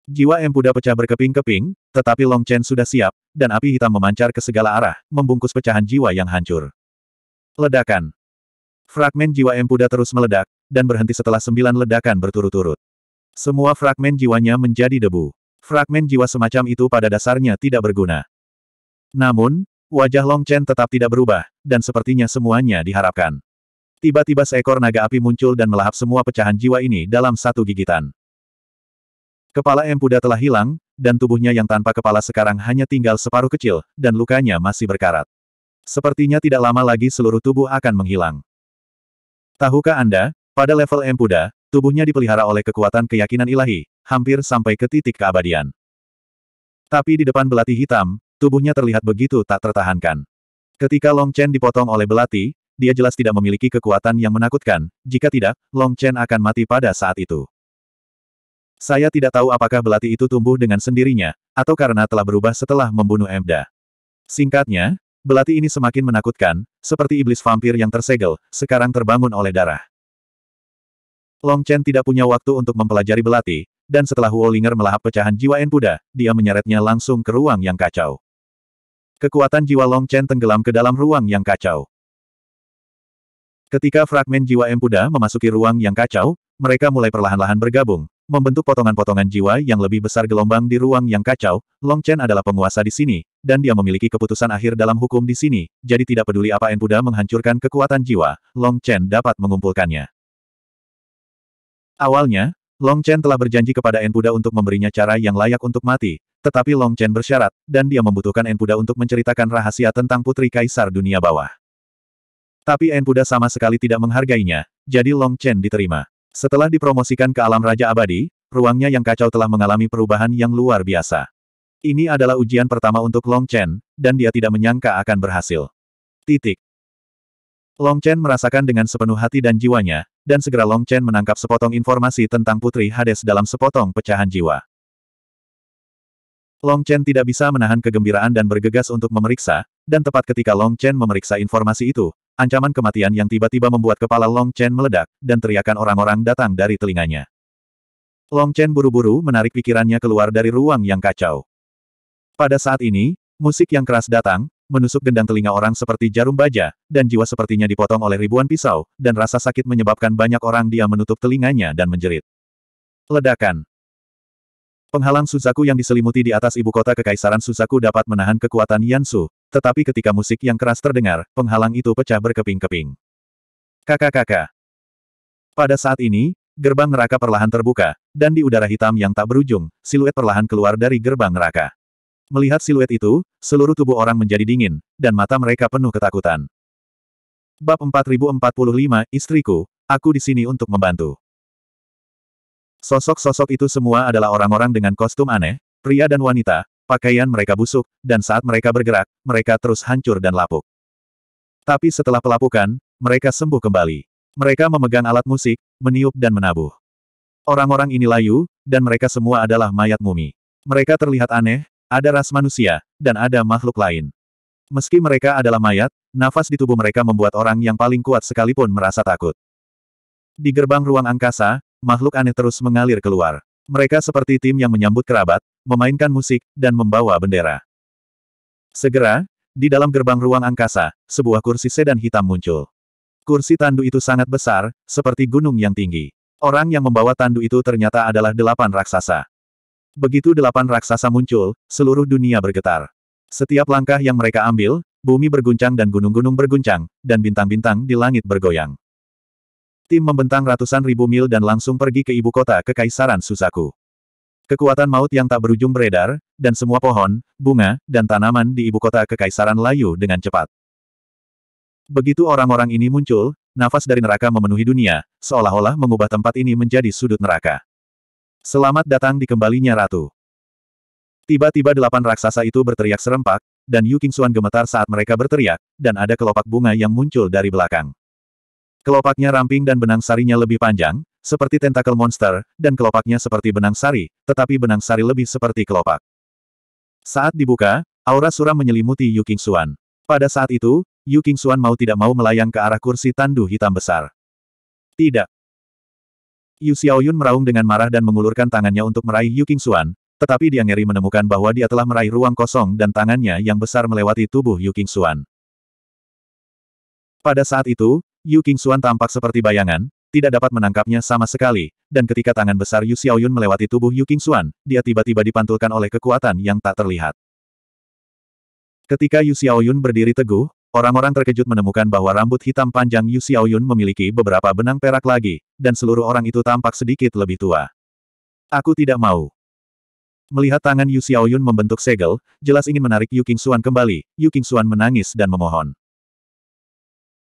S1: Jiwa Empuda pecah berkeping-keping, tetapi Long Chen sudah siap, dan api hitam memancar ke segala arah, membungkus pecahan jiwa yang hancur. Ledakan. Fragmen jiwa Empuda terus meledak, dan berhenti setelah sembilan ledakan berturut-turut. Semua fragmen jiwanya menjadi debu. Fragmen jiwa semacam itu pada dasarnya tidak berguna. Namun, wajah Long Chen tetap tidak berubah, dan sepertinya semuanya diharapkan. Tiba-tiba seekor naga api muncul dan melahap semua pecahan jiwa ini dalam satu gigitan. Kepala Empuda telah hilang, dan tubuhnya yang tanpa kepala sekarang hanya tinggal separuh kecil, dan lukanya masih berkarat. Sepertinya tidak lama lagi seluruh tubuh akan menghilang. Tahukah Anda, pada level M tubuhnya dipelihara oleh kekuatan keyakinan ilahi, hampir sampai ke titik keabadian. Tapi di depan belati hitam, tubuhnya terlihat begitu tak tertahankan. Ketika Long Chen dipotong oleh belati, dia jelas tidak memiliki kekuatan yang menakutkan, jika tidak, Long Chen akan mati pada saat itu. Saya tidak tahu apakah belati itu tumbuh dengan sendirinya, atau karena telah berubah setelah membunuh Emda. Singkatnya, belati ini semakin menakutkan, seperti iblis vampir yang tersegel, sekarang terbangun oleh darah. Long Chen tidak punya waktu untuk mempelajari belati, dan setelah Huo Linger melahap pecahan jiwa En Buddha, dia menyeretnya langsung ke ruang yang kacau. Kekuatan jiwa Long Chen tenggelam ke dalam ruang yang kacau. Ketika fragmen jiwa En Empuda memasuki ruang yang kacau, mereka mulai perlahan-lahan bergabung, membentuk potongan-potongan jiwa yang lebih besar gelombang di ruang yang kacau. Long Chen adalah penguasa di sini, dan dia memiliki keputusan akhir dalam hukum di sini, jadi tidak peduli apa En Empuda menghancurkan kekuatan jiwa, Long Chen dapat mengumpulkannya. Awalnya, Long Chen telah berjanji kepada En untuk memberinya cara yang layak untuk mati, tetapi Long Chen bersyarat, dan dia membutuhkan En untuk menceritakan rahasia tentang Putri Kaisar Dunia Bawah. Tapi En sama sekali tidak menghargainya, jadi Long Chen diterima. Setelah dipromosikan ke alam Raja Abadi, ruangnya yang kacau telah mengalami perubahan yang luar biasa. Ini adalah ujian pertama untuk Long Chen, dan dia tidak menyangka akan berhasil. Titik. Long Chen merasakan dengan sepenuh hati dan jiwanya, dan segera Long Chen menangkap sepotong informasi tentang Putri Hades dalam sepotong pecahan jiwa. Long Chen tidak bisa menahan kegembiraan dan bergegas untuk memeriksa, dan tepat ketika Long Chen memeriksa informasi itu, ancaman kematian yang tiba-tiba membuat kepala Long Chen meledak, dan teriakan orang-orang datang dari telinganya. Long Chen buru-buru menarik pikirannya keluar dari ruang yang kacau. Pada saat ini, musik yang keras datang, menusuk gendang telinga orang seperti jarum baja, dan jiwa sepertinya dipotong oleh ribuan pisau, dan rasa sakit menyebabkan banyak orang dia menutup telinganya dan menjerit. Ledakan Penghalang Suzaku yang diselimuti di atas ibu kota kekaisaran Suzaku dapat menahan kekuatan Yansu, tetapi ketika musik yang keras terdengar, penghalang itu pecah berkeping-keping. Kakak-kakak. Pada saat ini, gerbang neraka perlahan terbuka, dan di udara hitam yang tak berujung, siluet perlahan keluar dari gerbang neraka. Melihat siluet itu, seluruh tubuh orang menjadi dingin, dan mata mereka penuh ketakutan. Bab 4045, istriku, aku di sini untuk membantu. Sosok-sosok itu semua adalah orang-orang dengan kostum aneh, pria dan wanita, pakaian mereka busuk, dan saat mereka bergerak, mereka terus hancur dan lapuk. Tapi setelah pelapukan, mereka sembuh kembali. Mereka memegang alat musik, meniup dan menabuh. Orang-orang ini layu, dan mereka semua adalah mayat mumi. Mereka terlihat aneh, ada ras manusia, dan ada makhluk lain. Meski mereka adalah mayat, nafas di tubuh mereka membuat orang yang paling kuat sekalipun merasa takut. Di gerbang ruang angkasa, makhluk aneh terus mengalir keluar. Mereka seperti tim yang menyambut kerabat, memainkan musik, dan membawa bendera. Segera, di dalam gerbang ruang angkasa, sebuah kursi sedan hitam muncul. Kursi tandu itu sangat besar, seperti gunung yang tinggi. Orang yang membawa tandu itu ternyata adalah delapan raksasa. Begitu delapan raksasa muncul, seluruh dunia bergetar. Setiap langkah yang mereka ambil, bumi berguncang dan gunung-gunung berguncang, dan bintang-bintang di langit bergoyang. Tim membentang ratusan ribu mil dan langsung pergi ke ibu kota Kekaisaran Susaku. Kekuatan maut yang tak berujung beredar, dan semua pohon, bunga, dan tanaman di ibu kota Kekaisaran layu dengan cepat. Begitu orang-orang ini muncul, nafas dari neraka memenuhi dunia, seolah-olah mengubah tempat ini menjadi sudut neraka. Selamat datang di kembalinya Ratu. Tiba-tiba delapan raksasa itu berteriak serempak, dan Yu Qingxuan gemetar saat mereka berteriak, dan ada kelopak bunga yang muncul dari belakang. Kelopaknya ramping dan benang sarinya lebih panjang, seperti tentakel monster, dan kelopaknya seperti benang sari, tetapi benang sari lebih seperti kelopak. Saat dibuka, aura suram menyelimuti Yu Qingxuan. Pada saat itu, Yu Qingxuan mau tidak mau melayang ke arah kursi tandu hitam besar. Tidak. Yu Xiaoyun meraung dengan marah dan mengulurkan tangannya untuk meraih Yu Qingxuan, tetapi dia ngeri menemukan bahwa dia telah meraih ruang kosong dan tangannya yang besar melewati tubuh Yu Qingxuan. Pada saat itu, Yu Qingxuan tampak seperti bayangan, tidak dapat menangkapnya sama sekali, dan ketika tangan besar Yu Xiaoyun melewati tubuh Yu Qingxuan, dia tiba-tiba dipantulkan oleh kekuatan yang tak terlihat. Ketika Yu Xiaoyun berdiri teguh, Orang-orang terkejut menemukan bahwa rambut hitam panjang Yu Xiaoyun memiliki beberapa benang perak lagi, dan seluruh orang itu tampak sedikit lebih tua. Aku tidak mau. Melihat tangan Yu Xiaoyun membentuk segel, jelas ingin menarik Yu Qingxuan kembali, Yu Qingxuan menangis dan memohon.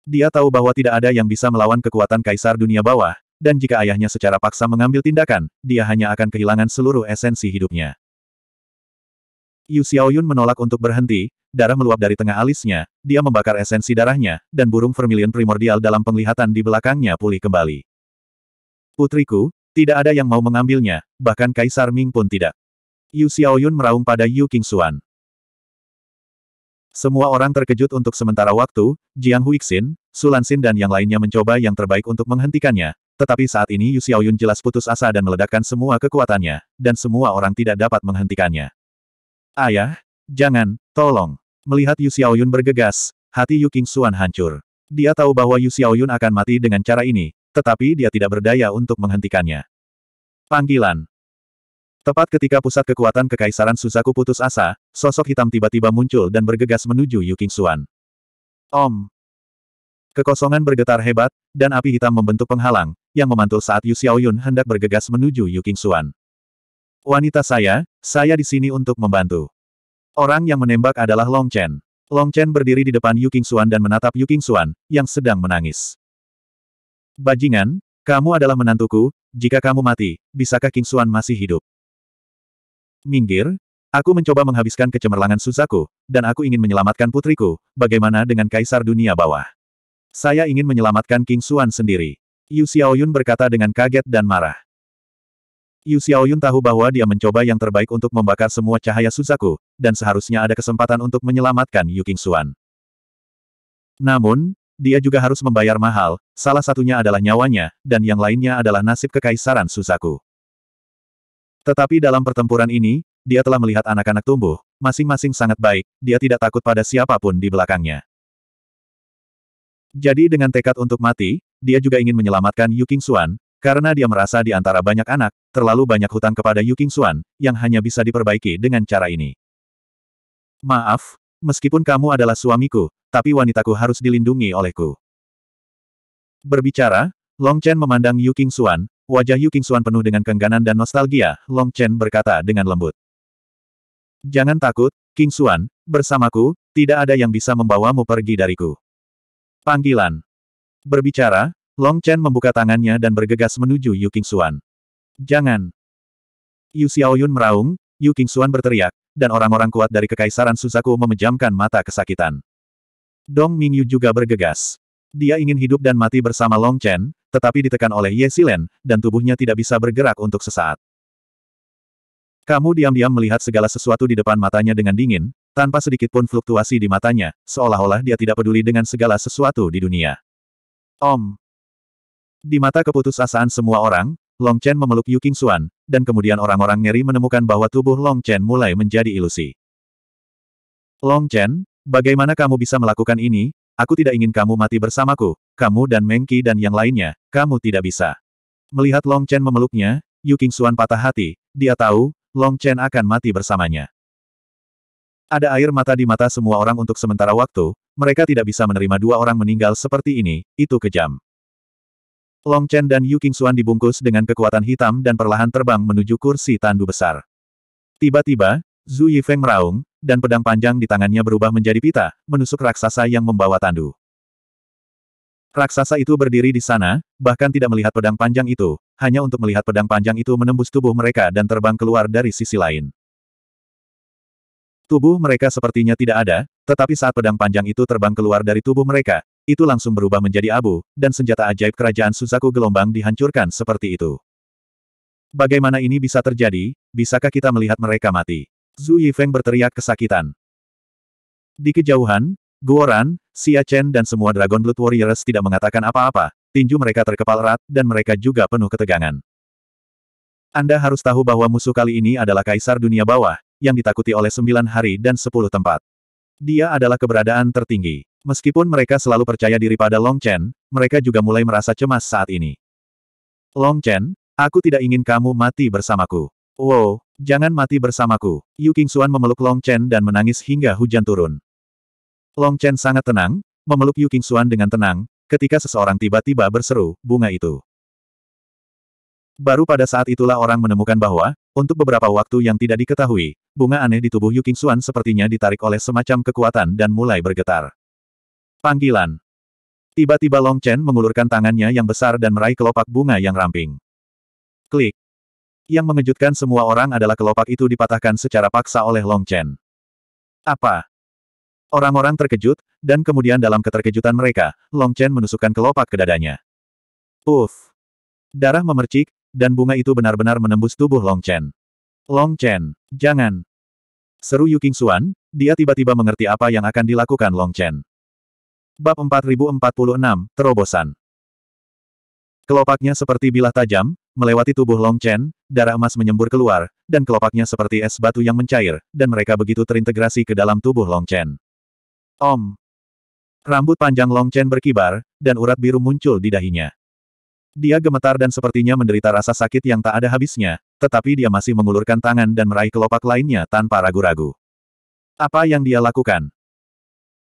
S1: Dia tahu bahwa tidak ada yang bisa melawan kekuatan kaisar dunia bawah, dan jika ayahnya secara paksa mengambil tindakan, dia hanya akan kehilangan seluruh esensi hidupnya. Yu Xiaoyun menolak untuk berhenti, darah meluap dari tengah alisnya, dia membakar esensi darahnya, dan burung vermilion primordial dalam penglihatan di belakangnya pulih kembali. Putriku, tidak ada yang mau mengambilnya, bahkan Kaisar Ming pun tidak. Yu Xiaoyun meraung pada Yu Qingxuan. Semua orang terkejut untuk sementara waktu, Jiang Huixin, Sulansin dan yang lainnya mencoba yang terbaik untuk menghentikannya, tetapi saat ini Yu Xiaoyun jelas putus asa dan meledakkan semua kekuatannya, dan semua orang tidak dapat menghentikannya. Ayah, jangan, tolong. Melihat Yu Xiaoyun bergegas, hati Yu Xuan hancur. Dia tahu bahwa Yu Xiaoyun akan mati dengan cara ini, tetapi dia tidak berdaya untuk menghentikannya. Panggilan Tepat ketika pusat kekuatan kekaisaran Suzaku putus asa, sosok hitam tiba-tiba muncul dan bergegas menuju Yu Xuan. Om! Kekosongan bergetar hebat, dan api hitam membentuk penghalang, yang memantul saat Yu Xiaoyun hendak bergegas menuju Yu Xuan. Wanita saya, saya di sini untuk membantu. Orang yang menembak adalah Long Chen. Long Chen berdiri di depan Yu Xuan dan menatap Yu Xuan, yang sedang menangis. Bajingan, kamu adalah menantuku, jika kamu mati, bisakah King Xuan masih hidup? Minggir, aku mencoba menghabiskan kecemerlangan Suzaku, dan aku ingin menyelamatkan putriku, bagaimana dengan Kaisar Dunia Bawah? Saya ingin menyelamatkan King Xuan sendiri. Yu Xiaoyun berkata dengan kaget dan marah. Yu Xiaoyun tahu bahwa dia mencoba yang terbaik untuk membakar semua cahaya Suzaku, dan seharusnya ada kesempatan untuk menyelamatkan Yu Xuan. Namun, dia juga harus membayar mahal, salah satunya adalah nyawanya, dan yang lainnya adalah nasib kekaisaran Suzaku. Tetapi dalam pertempuran ini, dia telah melihat anak-anak tumbuh, masing-masing sangat baik, dia tidak takut pada siapapun di belakangnya. Jadi dengan tekad untuk mati, dia juga ingin menyelamatkan Yu Xuan. Karena dia merasa di antara banyak anak, terlalu banyak hutang kepada Yu King Xuan, yang hanya bisa diperbaiki dengan cara ini. Maaf, meskipun kamu adalah suamiku, tapi wanitaku harus dilindungi olehku. Berbicara, Long Chen memandang Yu King Xuan, wajah Yu King Xuan penuh dengan kengganan dan nostalgia, Long Chen berkata dengan lembut. Jangan takut, King Xuan, bersamaku, tidak ada yang bisa membawamu pergi dariku. Panggilan. Berbicara, Long Chen membuka tangannya dan bergegas menuju Yu Xuan. Jangan! Yu Xiaoyun meraung, Yu Xuan berteriak, dan orang-orang kuat dari Kekaisaran Suzaku memejamkan mata kesakitan. Dong Mingyu juga bergegas. Dia ingin hidup dan mati bersama Long Chen, tetapi ditekan oleh Ye Silen, dan tubuhnya tidak bisa bergerak untuk sesaat. Kamu diam-diam melihat segala sesuatu di depan matanya dengan dingin, tanpa sedikit pun fluktuasi di matanya, seolah-olah dia tidak peduli dengan segala sesuatu di dunia. Om! Di mata keputusasaan semua orang, Long Chen memeluk Yu King Xuan, dan kemudian orang-orang ngeri menemukan bahwa tubuh Long Chen mulai menjadi ilusi. Long Chen, bagaimana kamu bisa melakukan ini? Aku tidak ingin kamu mati bersamaku, kamu dan Mengki dan yang lainnya, kamu tidak bisa. Melihat Long Chen memeluknya, Yu King Xuan patah hati, dia tahu, Long Chen akan mati bersamanya. Ada air mata di mata semua orang untuk sementara waktu, mereka tidak bisa menerima dua orang meninggal seperti ini, itu kejam. Long Chen dan Yu Qingxuan dibungkus dengan kekuatan hitam dan perlahan terbang menuju kursi tandu besar. Tiba-tiba, Zhu Yifeng meraung, dan pedang panjang di tangannya berubah menjadi pita, menusuk raksasa yang membawa tandu. Raksasa itu berdiri di sana, bahkan tidak melihat pedang panjang itu, hanya untuk melihat pedang panjang itu menembus tubuh mereka dan terbang keluar dari sisi lain. Tubuh mereka sepertinya tidak ada, tetapi saat pedang panjang itu terbang keluar dari tubuh mereka, itu langsung berubah menjadi abu, dan senjata ajaib kerajaan Suzaku gelombang dihancurkan seperti itu. Bagaimana ini bisa terjadi, bisakah kita melihat mereka mati? Zhu Yifeng berteriak kesakitan. Di kejauhan, Guoran, Xia Chen dan semua Dragon Blood Warriors tidak mengatakan apa-apa, tinju mereka terkepal erat, dan mereka juga penuh ketegangan. Anda harus tahu bahwa musuh kali ini adalah Kaisar Dunia Bawah, yang ditakuti oleh sembilan hari dan sepuluh tempat. Dia adalah keberadaan tertinggi. Meskipun mereka selalu percaya diri pada Long Chen, mereka juga mulai merasa cemas saat ini. Long Chen, aku tidak ingin kamu mati bersamaku. Wow, jangan mati bersamaku. Yu Qingxuan memeluk Long Chen dan menangis hingga hujan turun. Long Chen sangat tenang, memeluk Yu Qingxuan dengan tenang, ketika seseorang tiba-tiba berseru, bunga itu. Baru pada saat itulah orang menemukan bahwa, untuk beberapa waktu yang tidak diketahui, bunga aneh di tubuh Yu Qingxuan sepertinya ditarik oleh semacam kekuatan dan mulai bergetar. Panggilan. Tiba-tiba Long Chen mengulurkan tangannya yang besar dan meraih kelopak bunga yang ramping. Klik. Yang mengejutkan semua orang adalah kelopak itu dipatahkan secara paksa oleh Long Chen. Apa? Orang-orang terkejut, dan kemudian dalam keterkejutan mereka, Long Chen menusukkan kelopak ke dadanya. Uff! Darah memercik, dan bunga itu benar-benar menembus tubuh Long Chen. Long Chen, jangan! Seru Yu Xuan, dia tiba-tiba mengerti apa yang akan dilakukan Long Chen. Bab 4046, Terobosan Kelopaknya seperti bilah tajam, melewati tubuh Long Chen, darah emas menyembur keluar, dan kelopaknya seperti es batu yang mencair, dan mereka begitu terintegrasi ke dalam tubuh Long Chen. Om! Rambut panjang Long Chen berkibar, dan urat biru muncul di dahinya. Dia gemetar dan sepertinya menderita rasa sakit yang tak ada habisnya, tetapi dia masih mengulurkan tangan dan meraih kelopak lainnya tanpa ragu-ragu. Apa yang dia lakukan?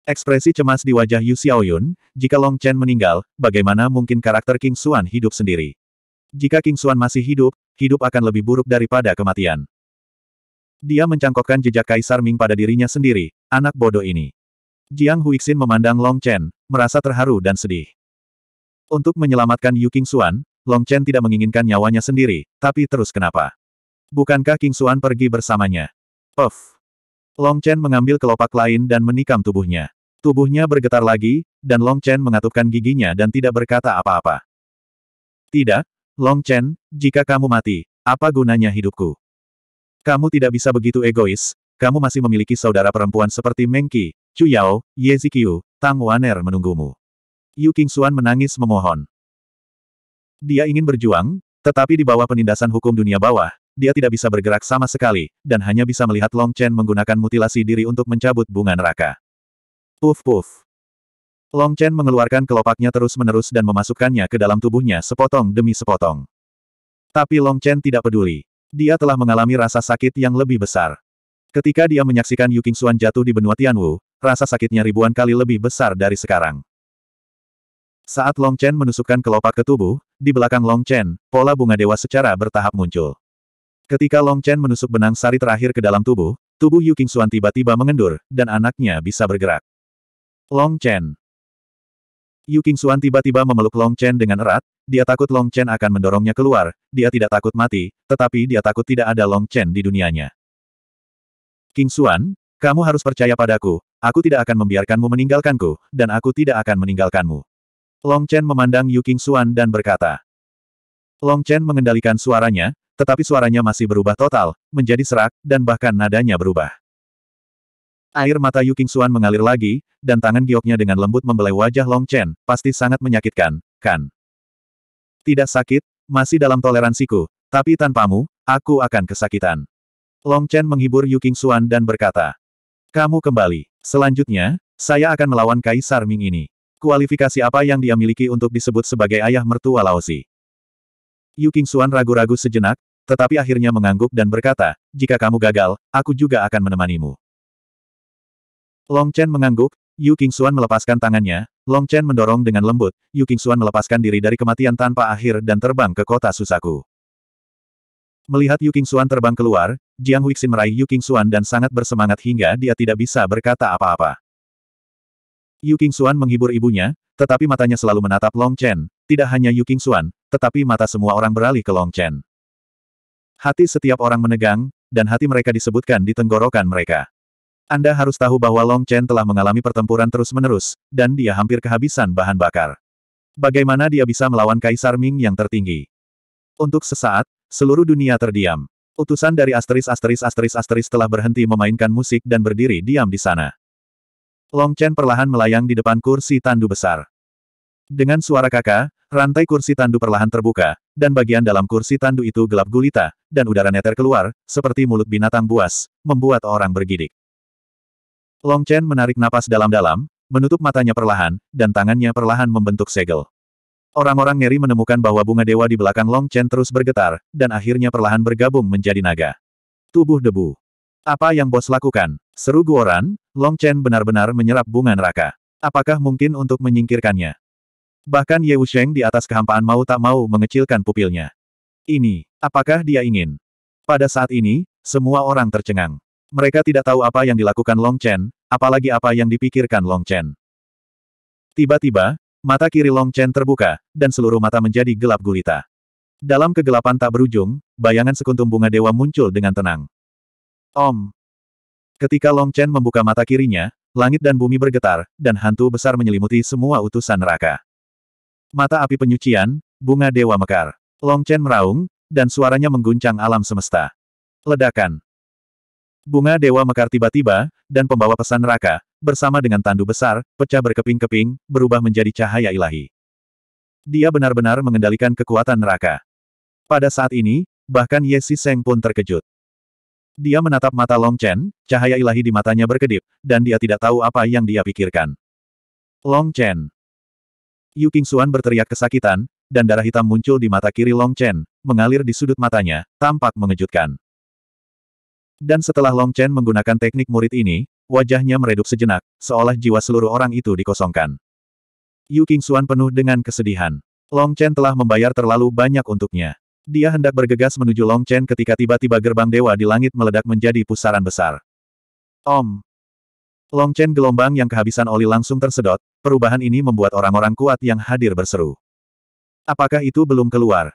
S1: Ekspresi cemas di wajah Yu Xiaoyun, jika Long Chen meninggal, bagaimana mungkin karakter King Xuan hidup sendiri? Jika King Xuan masih hidup, hidup akan lebih buruk daripada kematian. Dia mencangkokkan jejak Kaisar Ming pada dirinya sendiri, anak bodoh ini. Jiang Huixin memandang Long Chen, merasa terharu dan sedih. Untuk menyelamatkan Yu King Xuan, Long Chen tidak menginginkan nyawanya sendiri, tapi terus kenapa? Bukankah King Xuan pergi bersamanya? Puff! Long Chen mengambil kelopak lain dan menikam tubuhnya. Tubuhnya bergetar lagi, dan Long Chen mengatupkan giginya dan tidak berkata apa-apa. Tidak, Long Chen, jika kamu mati, apa gunanya hidupku? Kamu tidak bisa begitu egois, kamu masih memiliki saudara perempuan seperti Mengki, Chu Yao, Ye Zikyu, Tang Waner menunggumu. Yu King Xuan menangis memohon. Dia ingin berjuang, tetapi di bawah penindasan hukum dunia bawah, dia tidak bisa bergerak sama sekali, dan hanya bisa melihat Long Chen menggunakan mutilasi diri untuk mencabut bunga neraka. Puf puf. Long Chen mengeluarkan kelopaknya terus-menerus dan memasukkannya ke dalam tubuhnya sepotong demi sepotong. Tapi Long Chen tidak peduli. Dia telah mengalami rasa sakit yang lebih besar. Ketika dia menyaksikan Yu Xuan jatuh di benua Tianwu, rasa sakitnya ribuan kali lebih besar dari sekarang. Saat Long Chen menusukkan kelopak ke tubuh, di belakang Long Chen, pola bunga dewa secara bertahap muncul. Ketika Long Chen menusuk benang sari terakhir ke dalam tubuh, tubuh Yu Qingxuan tiba-tiba mengendur, dan anaknya bisa bergerak. Long Chen Yu Qingxuan tiba-tiba memeluk Long Chen dengan erat, dia takut Long Chen akan mendorongnya keluar, dia tidak takut mati, tetapi dia takut tidak ada Long Chen di dunianya. King Qingxuan, kamu harus percaya padaku, aku tidak akan membiarkanmu meninggalkanku, dan aku tidak akan meninggalkanmu. Long Chen memandang Yu Qingxuan dan berkata. Long Chen mengendalikan suaranya, tetapi suaranya masih berubah total, menjadi serak, dan bahkan nadanya berubah. Air mata Yu King Xuan mengalir lagi, dan tangan gioknya dengan lembut membelai wajah Long Chen, pasti sangat menyakitkan, kan? Tidak sakit, masih dalam toleransiku, tapi tanpamu, aku akan kesakitan. Long Chen menghibur Yu King Xuan dan berkata, Kamu kembali. Selanjutnya, saya akan melawan Kaisar Ming ini. Kualifikasi apa yang dia miliki untuk disebut sebagai ayah mertua Laozi? Yu Suan ragu-ragu sejenak, tetapi akhirnya mengangguk dan berkata, jika kamu gagal, aku juga akan menemanimu. Long Chen mengangguk, Yu Suan melepaskan tangannya, Long Chen mendorong dengan lembut, Yu Suan melepaskan diri dari kematian tanpa akhir dan terbang ke kota Susaku. Melihat Yu Suan terbang keluar, Jiang Huixin meraih Yu Suan dan sangat bersemangat hingga dia tidak bisa berkata apa-apa. Yu Suan menghibur ibunya, tetapi matanya selalu menatap Long Chen, tidak hanya Yu Suan, tetapi mata semua orang beralih ke Long Chen. Hati setiap orang menegang, dan hati mereka disebutkan di tenggorokan mereka. Anda harus tahu bahwa Long Chen telah mengalami pertempuran terus-menerus, dan dia hampir kehabisan bahan bakar. Bagaimana dia bisa melawan Kaisar Ming yang tertinggi? Untuk sesaat, seluruh dunia terdiam. Utusan dari asteris asteris asteris asteris telah berhenti memainkan musik dan berdiri diam di sana. Long Chen perlahan melayang di depan kursi tandu besar. Dengan suara kakak, Rantai kursi tandu perlahan terbuka, dan bagian dalam kursi tandu itu gelap gulita, dan udara neter keluar, seperti mulut binatang buas, membuat orang bergidik. Long Chen menarik napas dalam-dalam, menutup matanya perlahan, dan tangannya perlahan membentuk segel. Orang-orang ngeri menemukan bahwa bunga dewa di belakang Long Chen terus bergetar, dan akhirnya perlahan bergabung menjadi naga. Tubuh debu. Apa yang bos lakukan? Seru Guoran, Long Chen benar-benar menyerap bunga neraka. Apakah mungkin untuk menyingkirkannya? Bahkan Ye Wusheng di atas kehampaan mau tak mau mengecilkan pupilnya. Ini, apakah dia ingin? Pada saat ini, semua orang tercengang. Mereka tidak tahu apa yang dilakukan Long Chen, apalagi apa yang dipikirkan Long Chen. Tiba-tiba, mata kiri Long Chen terbuka, dan seluruh mata menjadi gelap gulita. Dalam kegelapan tak berujung, bayangan sekuntum bunga dewa muncul dengan tenang. Om. Ketika Long Chen membuka mata kirinya, langit dan bumi bergetar, dan hantu besar menyelimuti semua utusan neraka. Mata api penyucian, bunga dewa mekar. Long Chen meraung, dan suaranya mengguncang alam semesta. Ledakan. Bunga dewa mekar tiba-tiba, dan pembawa pesan neraka, bersama dengan tandu besar, pecah berkeping-keping, berubah menjadi cahaya ilahi. Dia benar-benar mengendalikan kekuatan neraka. Pada saat ini, bahkan Ye Si Seng pun terkejut. Dia menatap mata Long Chen, cahaya ilahi di matanya berkedip, dan dia tidak tahu apa yang dia pikirkan. Long Chen. Yu King berteriak kesakitan, dan darah hitam muncul di mata kiri Long Chen, mengalir di sudut matanya, tampak mengejutkan. Dan setelah Long Chen menggunakan teknik murid ini, wajahnya meredup sejenak, seolah jiwa seluruh orang itu dikosongkan. Yu King penuh dengan kesedihan. Long Chen telah membayar terlalu banyak untuknya. Dia hendak bergegas menuju Long Chen ketika tiba-tiba gerbang dewa di langit meledak menjadi pusaran besar. Om! Long Chen gelombang yang kehabisan oli langsung tersedot, perubahan ini membuat orang-orang kuat yang hadir berseru. Apakah itu belum keluar?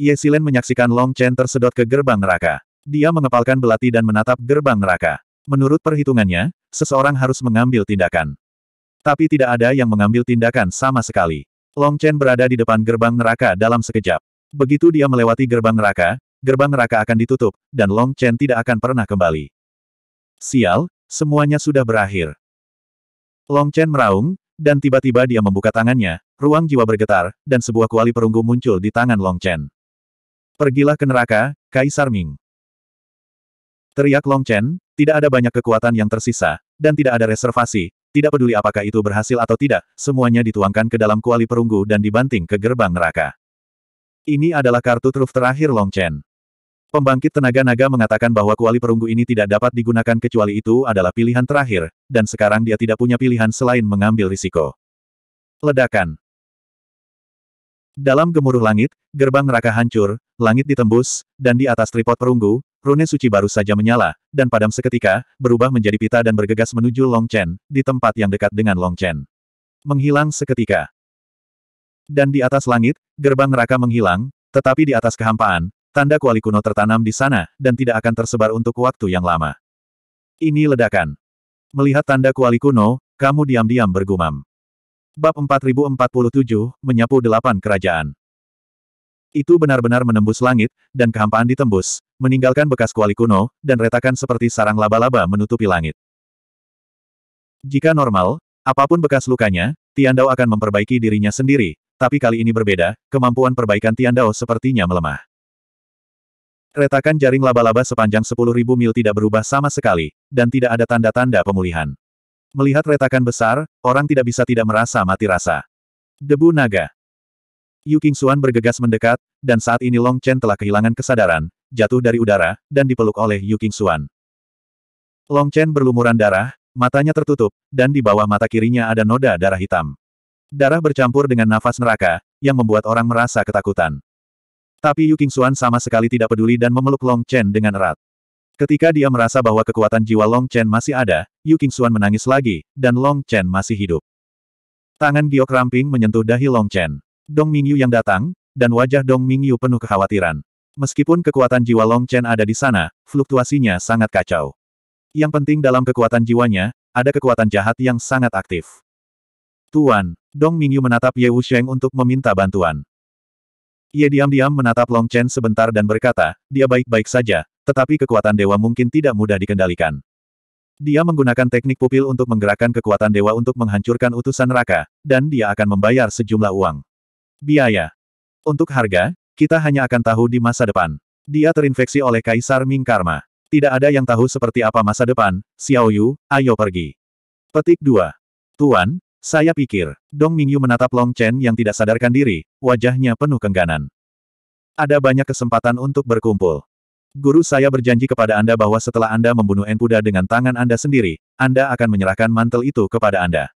S1: Ye Silen menyaksikan Long Chen tersedot ke gerbang neraka. Dia mengepalkan belati dan menatap gerbang neraka. Menurut perhitungannya, seseorang harus mengambil tindakan. Tapi tidak ada yang mengambil tindakan sama sekali. Long Chen berada di depan gerbang neraka dalam sekejap. Begitu dia melewati gerbang neraka, gerbang neraka akan ditutup, dan Long Chen tidak akan pernah kembali. Sial, Semuanya sudah berakhir. Long Chen meraung, dan tiba-tiba dia membuka tangannya, ruang jiwa bergetar, dan sebuah kuali perunggu muncul di tangan Long Chen. Pergilah ke neraka, Kaisar Ming. Teriak Long Chen, tidak ada banyak kekuatan yang tersisa, dan tidak ada reservasi, tidak peduli apakah itu berhasil atau tidak, semuanya dituangkan ke dalam kuali perunggu dan dibanting ke gerbang neraka. Ini adalah kartu truf terakhir Long Chen. Pembangkit tenaga naga mengatakan bahwa kuali perunggu ini tidak dapat digunakan kecuali itu adalah pilihan terakhir, dan sekarang dia tidak punya pilihan selain mengambil risiko. Ledakan Dalam gemuruh langit, gerbang neraka hancur, langit ditembus, dan di atas tripod perunggu, rune suci baru saja menyala, dan padam seketika, berubah menjadi pita dan bergegas menuju Long Chen di tempat yang dekat dengan Long Chen, Menghilang seketika. Dan di atas langit, gerbang neraka menghilang, tetapi di atas kehampaan, Tanda kuali kuno tertanam di sana, dan tidak akan tersebar untuk waktu yang lama. Ini ledakan. Melihat tanda kuali kuno, kamu diam-diam bergumam. Bab 4047, Menyapu Delapan Kerajaan. Itu benar-benar menembus langit, dan kehampaan ditembus, meninggalkan bekas kuali kuno, dan retakan seperti sarang laba-laba menutupi langit. Jika normal, apapun bekas lukanya, Tiandao akan memperbaiki dirinya sendiri, tapi kali ini berbeda, kemampuan perbaikan Tiandao sepertinya melemah. Retakan jaring laba-laba sepanjang 10.000 mil tidak berubah sama sekali, dan tidak ada tanda-tanda pemulihan. Melihat retakan besar, orang tidak bisa tidak merasa mati rasa. Debu naga. Yu Qingxuan bergegas mendekat, dan saat ini Long Chen telah kehilangan kesadaran, jatuh dari udara, dan dipeluk oleh Yu Qingxuan. Long Chen berlumuran darah, matanya tertutup, dan di bawah mata kirinya ada noda darah hitam. Darah bercampur dengan nafas neraka, yang membuat orang merasa ketakutan. Tapi Yu Xuan sama sekali tidak peduli dan memeluk Long Chen dengan erat. Ketika dia merasa bahwa kekuatan jiwa Long Chen masih ada, Yu Xuan menangis lagi, dan Long Chen masih hidup. Tangan giok ramping menyentuh dahi Long Chen. Dong Mingyu yang datang, dan wajah Dong Mingyu penuh kekhawatiran. Meskipun kekuatan jiwa Long Chen ada di sana, fluktuasinya sangat kacau. Yang penting dalam kekuatan jiwanya, ada kekuatan jahat yang sangat aktif. Tuan, Dong Mingyu menatap Ye Wusheng untuk meminta bantuan. Ia diam-diam menatap Long Chen sebentar dan berkata, dia baik-baik saja, tetapi kekuatan dewa mungkin tidak mudah dikendalikan. Dia menggunakan teknik pupil untuk menggerakkan kekuatan dewa untuk menghancurkan utusan neraka, dan dia akan membayar sejumlah uang. Biaya. Untuk harga, kita hanya akan tahu di masa depan. Dia terinfeksi oleh Kaisar Ming Karma. Tidak ada yang tahu seperti apa masa depan, Xiao Yu, ayo pergi. Petik 2. Tuan, saya pikir, Dong Mingyu menatap Long Chen yang tidak sadarkan diri, wajahnya penuh kengganan. Ada banyak kesempatan untuk berkumpul. Guru saya berjanji kepada Anda bahwa setelah Anda membunuh Enpuda dengan tangan Anda sendiri, Anda akan menyerahkan mantel itu kepada Anda.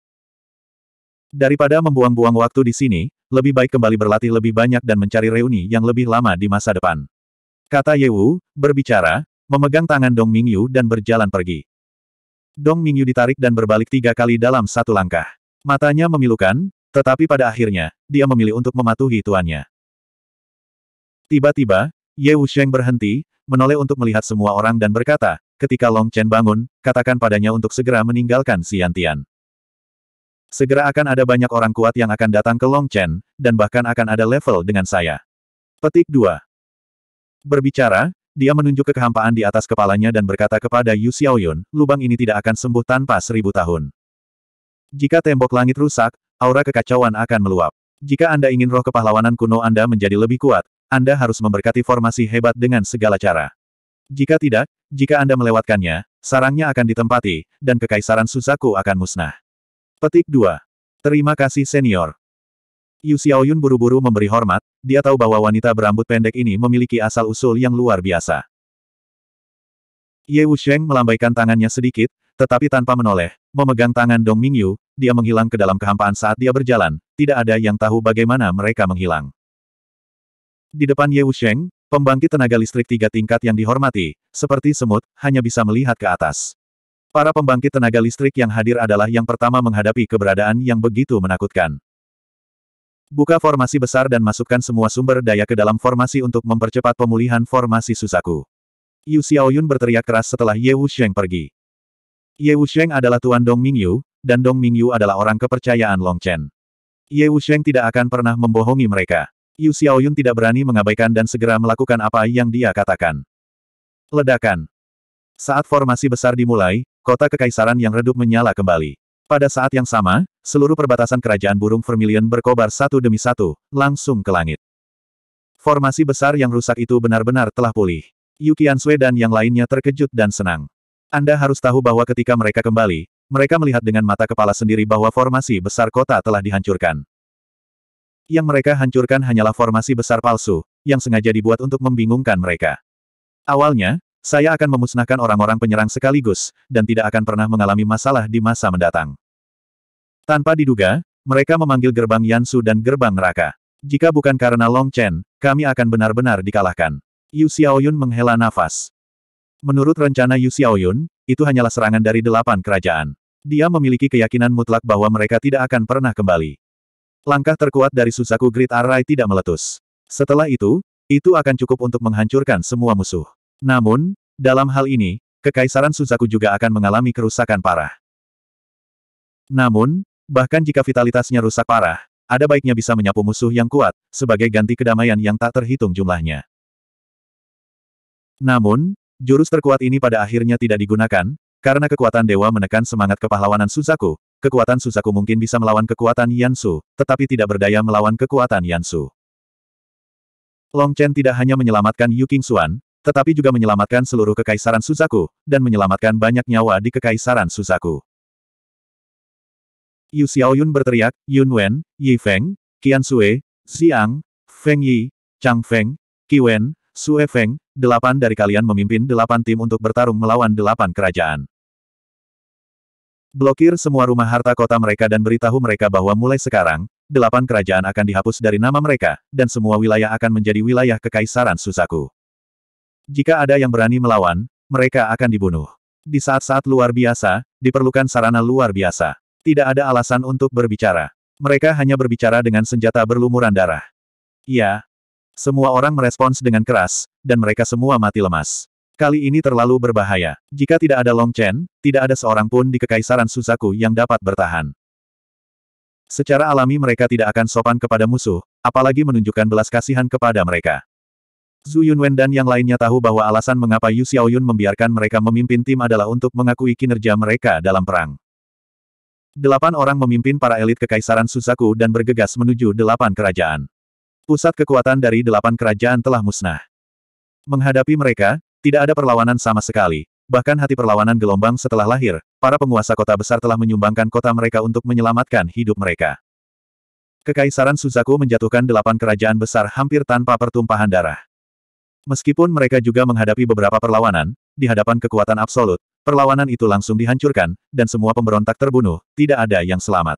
S1: Daripada membuang-buang waktu di sini, lebih baik kembali berlatih lebih banyak dan mencari reuni yang lebih lama di masa depan. Kata Ye Wu, berbicara, memegang tangan Dong Mingyu dan berjalan pergi. Dong Mingyu ditarik dan berbalik tiga kali dalam satu langkah. Matanya memilukan, tetapi pada akhirnya, dia memilih untuk mematuhi tuannya. Tiba-tiba, Ye Wusheng berhenti, menoleh untuk melihat semua orang dan berkata, ketika Long Chen bangun, katakan padanya untuk segera meninggalkan Xiantian. Segera akan ada banyak orang kuat yang akan datang ke Long Chen, dan bahkan akan ada level dengan saya. Petik 2. Berbicara, dia menunjuk ke kehampaan di atas kepalanya dan berkata kepada Yu Xiaoyun, lubang ini tidak akan sembuh tanpa seribu tahun. Jika tembok langit rusak, aura kekacauan akan meluap. Jika Anda ingin roh kepahlawanan kuno Anda menjadi lebih kuat, Anda harus memberkati formasi hebat dengan segala cara. Jika tidak, jika Anda melewatkannya, sarangnya akan ditempati, dan kekaisaran Suzaku akan musnah. Petik 2. Terima kasih senior. Yu Xiaoyun buru-buru memberi hormat, dia tahu bahwa wanita berambut pendek ini memiliki asal-usul yang luar biasa. Ye Wusheng melambaikan tangannya sedikit, tetapi tanpa menoleh, memegang tangan Dong Mingyu, dia menghilang ke dalam kehampaan saat dia berjalan, tidak ada yang tahu bagaimana mereka menghilang. Di depan Ye Wusheng, pembangkit tenaga listrik tiga tingkat yang dihormati, seperti semut, hanya bisa melihat ke atas. Para pembangkit tenaga listrik yang hadir adalah yang pertama menghadapi keberadaan yang begitu menakutkan. Buka formasi besar dan masukkan semua sumber daya ke dalam formasi untuk mempercepat pemulihan formasi Susaku. Yu Xiaoyun berteriak keras setelah Ye Wusheng pergi. Ye Wusheng adalah Tuan Dong Mingyu, dan Dong Mingyu adalah orang kepercayaan Long Chen. Ye Wusheng tidak akan pernah membohongi mereka. Yu Xiaoyun tidak berani mengabaikan dan segera melakukan apa yang dia katakan. Ledakan. Saat formasi besar dimulai, kota kekaisaran yang redup menyala kembali. Pada saat yang sama, seluruh perbatasan kerajaan burung vermilion berkobar satu demi satu, langsung ke langit. Formasi besar yang rusak itu benar-benar telah pulih. Yu Sui dan yang lainnya terkejut dan senang. Anda harus tahu bahwa ketika mereka kembali, mereka melihat dengan mata kepala sendiri bahwa formasi besar kota telah dihancurkan. Yang mereka hancurkan hanyalah formasi besar palsu, yang sengaja dibuat untuk membingungkan mereka. Awalnya, saya akan memusnahkan orang-orang penyerang sekaligus, dan tidak akan pernah mengalami masalah di masa mendatang. Tanpa diduga, mereka memanggil gerbang Yansu dan gerbang neraka. Jika bukan karena Long Chen, kami akan benar-benar dikalahkan. Yu Xiaoyun menghela nafas. Menurut rencana Yu Xiaoyun, itu hanyalah serangan dari delapan kerajaan. Dia memiliki keyakinan mutlak bahwa mereka tidak akan pernah kembali. Langkah terkuat dari Suzaku Great Array tidak meletus. Setelah itu, itu akan cukup untuk menghancurkan semua musuh. Namun, dalam hal ini, Kekaisaran Suzaku juga akan mengalami kerusakan parah. Namun, bahkan jika vitalitasnya rusak parah, ada baiknya bisa menyapu musuh yang kuat, sebagai ganti kedamaian yang tak terhitung jumlahnya. Namun, Jurus terkuat ini pada akhirnya tidak digunakan, karena kekuatan dewa menekan semangat kepahlawanan Suzaku, kekuatan Suzaku mungkin bisa melawan kekuatan Yansu, tetapi tidak berdaya melawan kekuatan Yansu. Long Chen tidak hanya menyelamatkan Yu Xuan, tetapi juga menyelamatkan seluruh kekaisaran Suzaku, dan menyelamatkan banyak nyawa di kekaisaran Suzaku. Yu Xiaoyun berteriak, Yun Wen, Yi Feng, Qian Sui, Xiang, Feng Yi, Chang Feng, Qi Wen, Sue Feng, delapan dari kalian memimpin delapan tim untuk bertarung melawan delapan kerajaan. Blokir semua rumah harta kota mereka dan beritahu mereka bahwa mulai sekarang, delapan kerajaan akan dihapus dari nama mereka, dan semua wilayah akan menjadi wilayah kekaisaran Susaku. Jika ada yang berani melawan, mereka akan dibunuh. Di saat-saat luar biasa, diperlukan sarana luar biasa. Tidak ada alasan untuk berbicara. Mereka hanya berbicara dengan senjata berlumuran darah. Ya, semua orang merespons dengan keras, dan mereka semua mati lemas. Kali ini terlalu berbahaya. Jika tidak ada Long Chen, tidak ada seorang pun di Kekaisaran Suzaku yang dapat bertahan. Secara alami mereka tidak akan sopan kepada musuh, apalagi menunjukkan belas kasihan kepada mereka. Zhu Yunwen dan yang lainnya tahu bahwa alasan mengapa Yu Xiaoyun membiarkan mereka memimpin tim adalah untuk mengakui kinerja mereka dalam perang. Delapan orang memimpin para elit Kekaisaran Suzaku dan bergegas menuju delapan kerajaan. Pusat kekuatan dari delapan kerajaan telah musnah. Menghadapi mereka, tidak ada perlawanan sama sekali. Bahkan hati perlawanan gelombang setelah lahir, para penguasa kota besar telah menyumbangkan kota mereka untuk menyelamatkan hidup mereka. Kekaisaran Suzaku menjatuhkan delapan kerajaan besar hampir tanpa pertumpahan darah. Meskipun mereka juga menghadapi beberapa perlawanan, di hadapan kekuatan absolut, perlawanan itu langsung dihancurkan, dan semua pemberontak terbunuh, tidak ada yang selamat.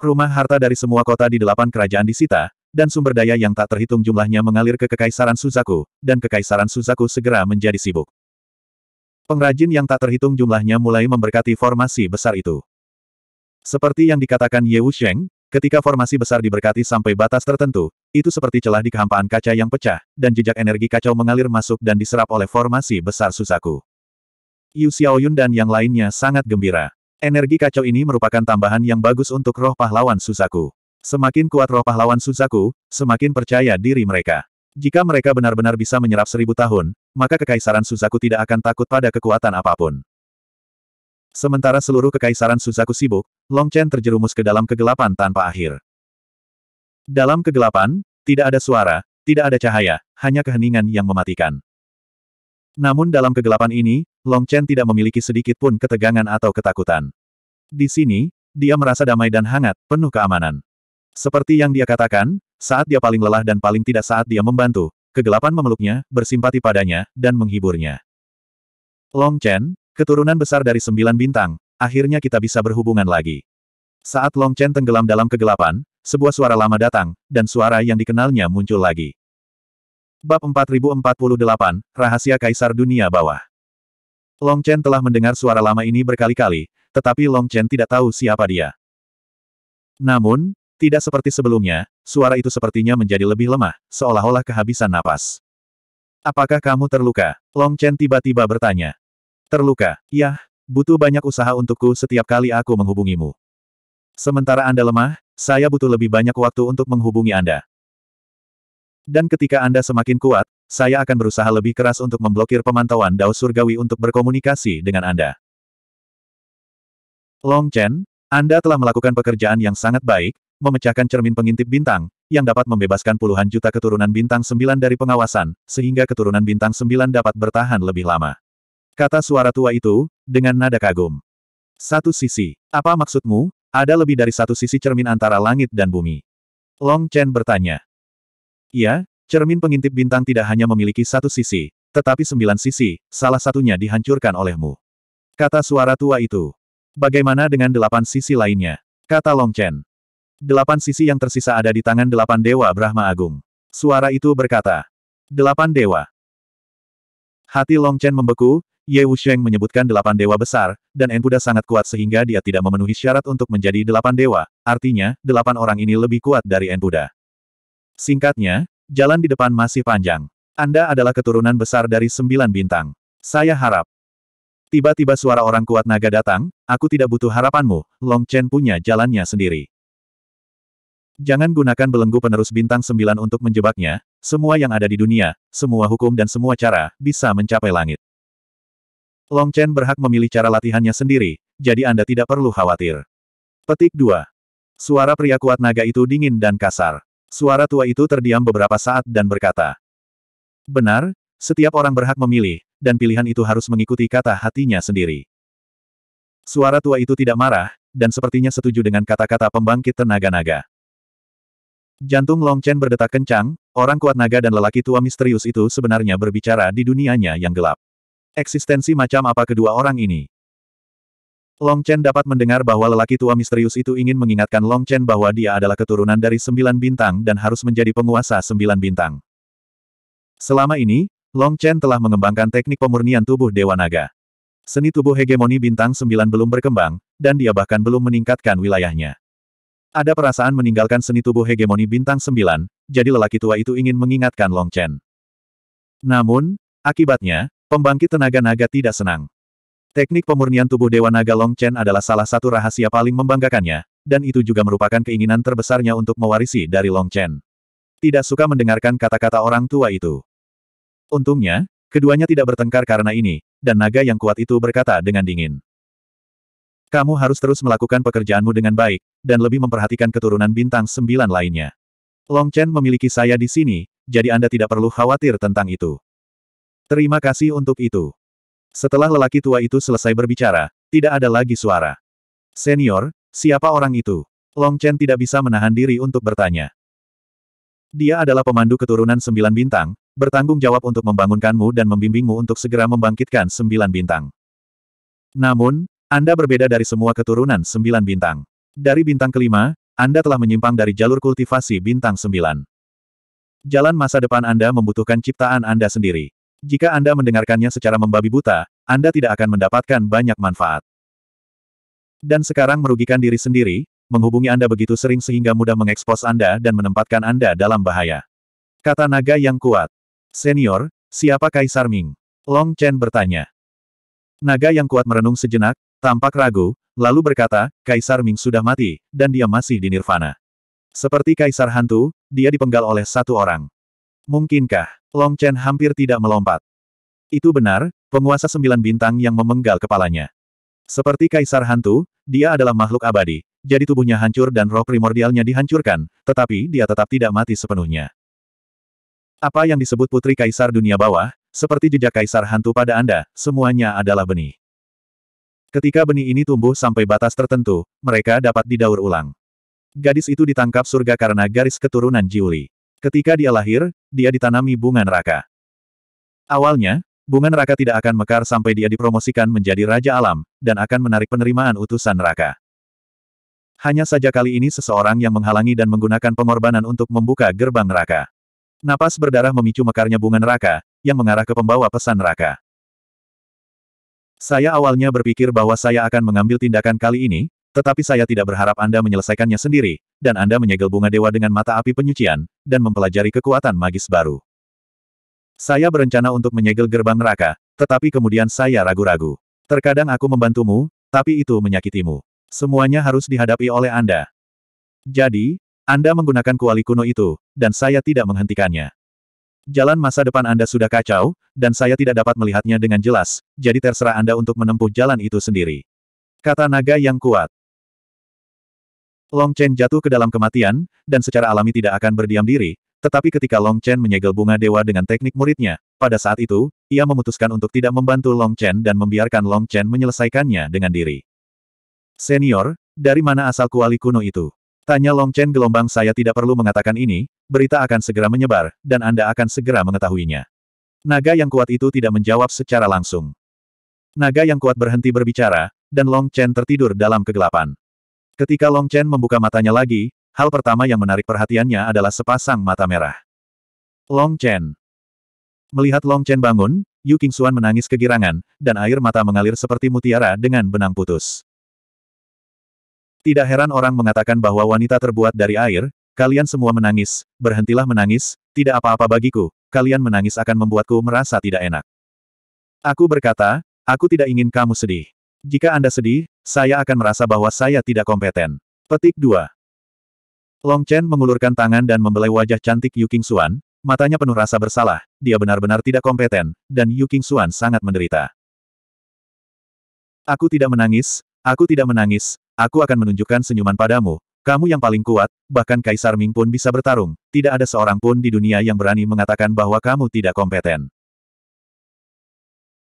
S1: Rumah harta dari semua kota di delapan kerajaan disita, dan sumber daya yang tak terhitung jumlahnya mengalir ke Kekaisaran Suzaku, dan Kekaisaran Suzaku segera menjadi sibuk. Pengrajin yang tak terhitung jumlahnya mulai memberkati formasi besar itu. Seperti yang dikatakan Ye Wusheng, ketika formasi besar diberkati sampai batas tertentu, itu seperti celah di kehampaan kaca yang pecah, dan jejak energi kacau mengalir masuk dan diserap oleh formasi besar Suzaku. Yu Xiaoyun dan yang lainnya sangat gembira. Energi kacau ini merupakan tambahan yang bagus untuk roh pahlawan Suzaku. Semakin kuat roh pahlawan Suzaku, semakin percaya diri mereka. Jika mereka benar-benar bisa menyerap seribu tahun, maka kekaisaran Suzaku tidak akan takut pada kekuatan apapun. Sementara seluruh kekaisaran Suzaku sibuk, Long Chen terjerumus ke dalam kegelapan tanpa akhir. Dalam kegelapan, tidak ada suara, tidak ada cahaya, hanya keheningan yang mematikan. Namun dalam kegelapan ini, Long Chen tidak memiliki sedikit pun ketegangan atau ketakutan. Di sini, dia merasa damai dan hangat, penuh keamanan. Seperti yang dia katakan, saat dia paling lelah dan paling tidak saat dia membantu, kegelapan memeluknya, bersimpati padanya, dan menghiburnya. Long Chen, keturunan besar dari sembilan bintang, akhirnya kita bisa berhubungan lagi. Saat Long Chen tenggelam dalam kegelapan, sebuah suara lama datang, dan suara yang dikenalnya muncul lagi. Bab 4048, Rahasia Kaisar Dunia Bawah Long Chen telah mendengar suara lama ini berkali-kali, tetapi Long Chen tidak tahu siapa dia. Namun, tidak seperti sebelumnya, suara itu sepertinya menjadi lebih lemah, seolah-olah kehabisan napas. Apakah kamu terluka? Long Chen tiba-tiba bertanya. Terluka, yah, butuh banyak usaha untukku setiap kali aku menghubungimu. Sementara Anda lemah, saya butuh lebih banyak waktu untuk menghubungi Anda. Dan ketika Anda semakin kuat, saya akan berusaha lebih keras untuk memblokir pemantauan Dao Surgawi untuk berkomunikasi dengan Anda. Long Chen, Anda telah melakukan pekerjaan yang sangat baik, memecahkan cermin pengintip bintang, yang dapat membebaskan puluhan juta keturunan bintang sembilan dari pengawasan, sehingga keturunan bintang sembilan dapat bertahan lebih lama. Kata suara tua itu, dengan nada kagum. Satu sisi. Apa maksudmu? Ada lebih dari satu sisi cermin antara langit dan bumi. Long Chen bertanya. Iya, Cermin pengintip bintang tidak hanya memiliki satu sisi, tetapi sembilan sisi, salah satunya dihancurkan olehmu. Kata suara tua itu. Bagaimana dengan delapan sisi lainnya? Kata Long Chen. Delapan sisi yang tersisa ada di tangan delapan dewa Brahma Agung. Suara itu berkata. Delapan dewa. Hati Long Chen membeku, Ye Wusheng menyebutkan delapan dewa besar, dan Enpuda sangat kuat sehingga dia tidak memenuhi syarat untuk menjadi delapan dewa, artinya, delapan orang ini lebih kuat dari Enpuda. Singkatnya, Jalan di depan masih panjang. Anda adalah keturunan besar dari sembilan bintang. Saya harap. Tiba-tiba suara orang kuat naga datang, aku tidak butuh harapanmu, Long Chen punya jalannya sendiri. Jangan gunakan belenggu penerus bintang sembilan untuk menjebaknya, semua yang ada di dunia, semua hukum dan semua cara, bisa mencapai langit. Long Chen berhak memilih cara latihannya sendiri, jadi Anda tidak perlu khawatir. Petik 2. Suara pria kuat naga itu dingin dan kasar. Suara tua itu terdiam beberapa saat dan berkata, Benar, setiap orang berhak memilih, dan pilihan itu harus mengikuti kata hatinya sendiri. Suara tua itu tidak marah, dan sepertinya setuju dengan kata-kata pembangkit tenaga naga. Jantung Long Chen berdetak kencang, orang kuat naga dan lelaki tua misterius itu sebenarnya berbicara di dunianya yang gelap. Eksistensi macam apa kedua orang ini? Long Chen dapat mendengar bahwa lelaki tua misterius itu ingin mengingatkan Long Chen bahwa dia adalah keturunan dari sembilan bintang dan harus menjadi penguasa sembilan bintang. Selama ini, Long Chen telah mengembangkan teknik pemurnian tubuh Dewa Naga. Seni tubuh hegemoni bintang sembilan belum berkembang, dan dia bahkan belum meningkatkan wilayahnya. Ada perasaan meninggalkan seni tubuh hegemoni bintang sembilan, jadi lelaki tua itu ingin mengingatkan Long Chen. Namun, akibatnya, pembangkit tenaga naga tidak senang. Teknik pemurnian tubuh Dewa Naga Long Chen adalah salah satu rahasia paling membanggakannya, dan itu juga merupakan keinginan terbesarnya untuk mewarisi dari Long Chen. Tidak suka mendengarkan kata-kata orang tua itu. Untungnya, keduanya tidak bertengkar karena ini, dan naga yang kuat itu berkata dengan dingin. Kamu harus terus melakukan pekerjaanmu dengan baik, dan lebih memperhatikan keturunan bintang sembilan lainnya. Long Chen memiliki saya di sini, jadi Anda tidak perlu khawatir tentang itu. Terima kasih untuk itu. Setelah lelaki tua itu selesai berbicara, tidak ada lagi suara. Senior, siapa orang itu? Long Chen tidak bisa menahan diri untuk bertanya. Dia adalah pemandu keturunan sembilan bintang, bertanggung jawab untuk membangunkanmu dan membimbingmu untuk segera membangkitkan sembilan bintang. Namun, Anda berbeda dari semua keturunan sembilan bintang. Dari bintang kelima, Anda telah menyimpang dari jalur kultivasi bintang sembilan. Jalan masa depan Anda membutuhkan ciptaan Anda sendiri. Jika Anda mendengarkannya secara membabi buta, Anda tidak akan mendapatkan banyak manfaat. Dan sekarang merugikan diri sendiri, menghubungi Anda begitu sering sehingga mudah mengekspos Anda dan menempatkan Anda dalam bahaya. Kata naga yang kuat. Senior, siapa Kaisar Ming? Long Chen bertanya. Naga yang kuat merenung sejenak, tampak ragu, lalu berkata, Kaisar Ming sudah mati, dan dia masih di nirvana. Seperti Kaisar Hantu, dia dipenggal oleh satu orang. Mungkinkah? Long Chen hampir tidak melompat. Itu benar, penguasa sembilan bintang yang memenggal kepalanya. Seperti kaisar hantu, dia adalah makhluk abadi, jadi tubuhnya hancur dan roh primordialnya dihancurkan, tetapi dia tetap tidak mati sepenuhnya. Apa yang disebut putri kaisar dunia bawah, seperti jejak kaisar hantu pada Anda, semuanya adalah benih. Ketika benih ini tumbuh sampai batas tertentu, mereka dapat didaur ulang. Gadis itu ditangkap surga karena garis keturunan Jiuli. Ketika dia lahir, dia ditanami bunga neraka. Awalnya, bunga neraka tidak akan mekar sampai dia dipromosikan menjadi Raja Alam, dan akan menarik penerimaan utusan neraka. Hanya saja kali ini seseorang yang menghalangi dan menggunakan pengorbanan untuk membuka gerbang neraka. Napas berdarah memicu mekarnya bunga neraka, yang mengarah ke pembawa pesan neraka. Saya awalnya berpikir bahwa saya akan mengambil tindakan kali ini, tetapi saya tidak berharap Anda menyelesaikannya sendiri, dan Anda menyegel bunga dewa dengan mata api penyucian, dan mempelajari kekuatan magis baru. Saya berencana untuk menyegel gerbang neraka, tetapi kemudian saya ragu-ragu. Terkadang aku membantumu, tapi itu menyakitimu. Semuanya harus dihadapi oleh Anda. Jadi, Anda menggunakan kuali kuno itu, dan saya tidak menghentikannya. Jalan masa depan Anda sudah kacau, dan saya tidak dapat melihatnya dengan jelas, jadi terserah Anda untuk menempuh jalan itu sendiri. Kata naga yang kuat. Long Chen jatuh ke dalam kematian, dan secara alami tidak akan berdiam diri, tetapi ketika Long Chen menyegel bunga dewa dengan teknik muridnya, pada saat itu, ia memutuskan untuk tidak membantu Long Chen dan membiarkan Long Chen menyelesaikannya dengan diri. Senior, dari mana asal kuali kuno itu? Tanya Long Chen gelombang saya tidak perlu mengatakan ini, berita akan segera menyebar, dan Anda akan segera mengetahuinya. Naga yang kuat itu tidak menjawab secara langsung. Naga yang kuat berhenti berbicara, dan Long Chen tertidur dalam kegelapan. Ketika Long Chen membuka matanya lagi, hal pertama yang menarik perhatiannya adalah sepasang mata merah. Long Chen. Melihat Long Chen bangun, Yu Qingxuan menangis kegirangan, dan air mata mengalir seperti mutiara dengan benang putus. Tidak heran orang mengatakan bahwa wanita terbuat dari air, kalian semua menangis, berhentilah menangis, tidak apa-apa bagiku, kalian menangis akan membuatku merasa tidak enak. Aku berkata, aku tidak ingin kamu sedih. Jika Anda sedih, saya akan merasa bahwa saya tidak kompeten. Petik 2. Long Chen mengulurkan tangan dan membelai wajah cantik Yu King Xuan, matanya penuh rasa bersalah, dia benar-benar tidak kompeten, dan Yu King Xuan sangat menderita. Aku tidak menangis, aku tidak menangis, aku akan menunjukkan senyuman padamu, kamu yang paling kuat, bahkan Kaisar Ming pun bisa bertarung, tidak ada seorang pun di dunia yang berani mengatakan bahwa kamu tidak kompeten.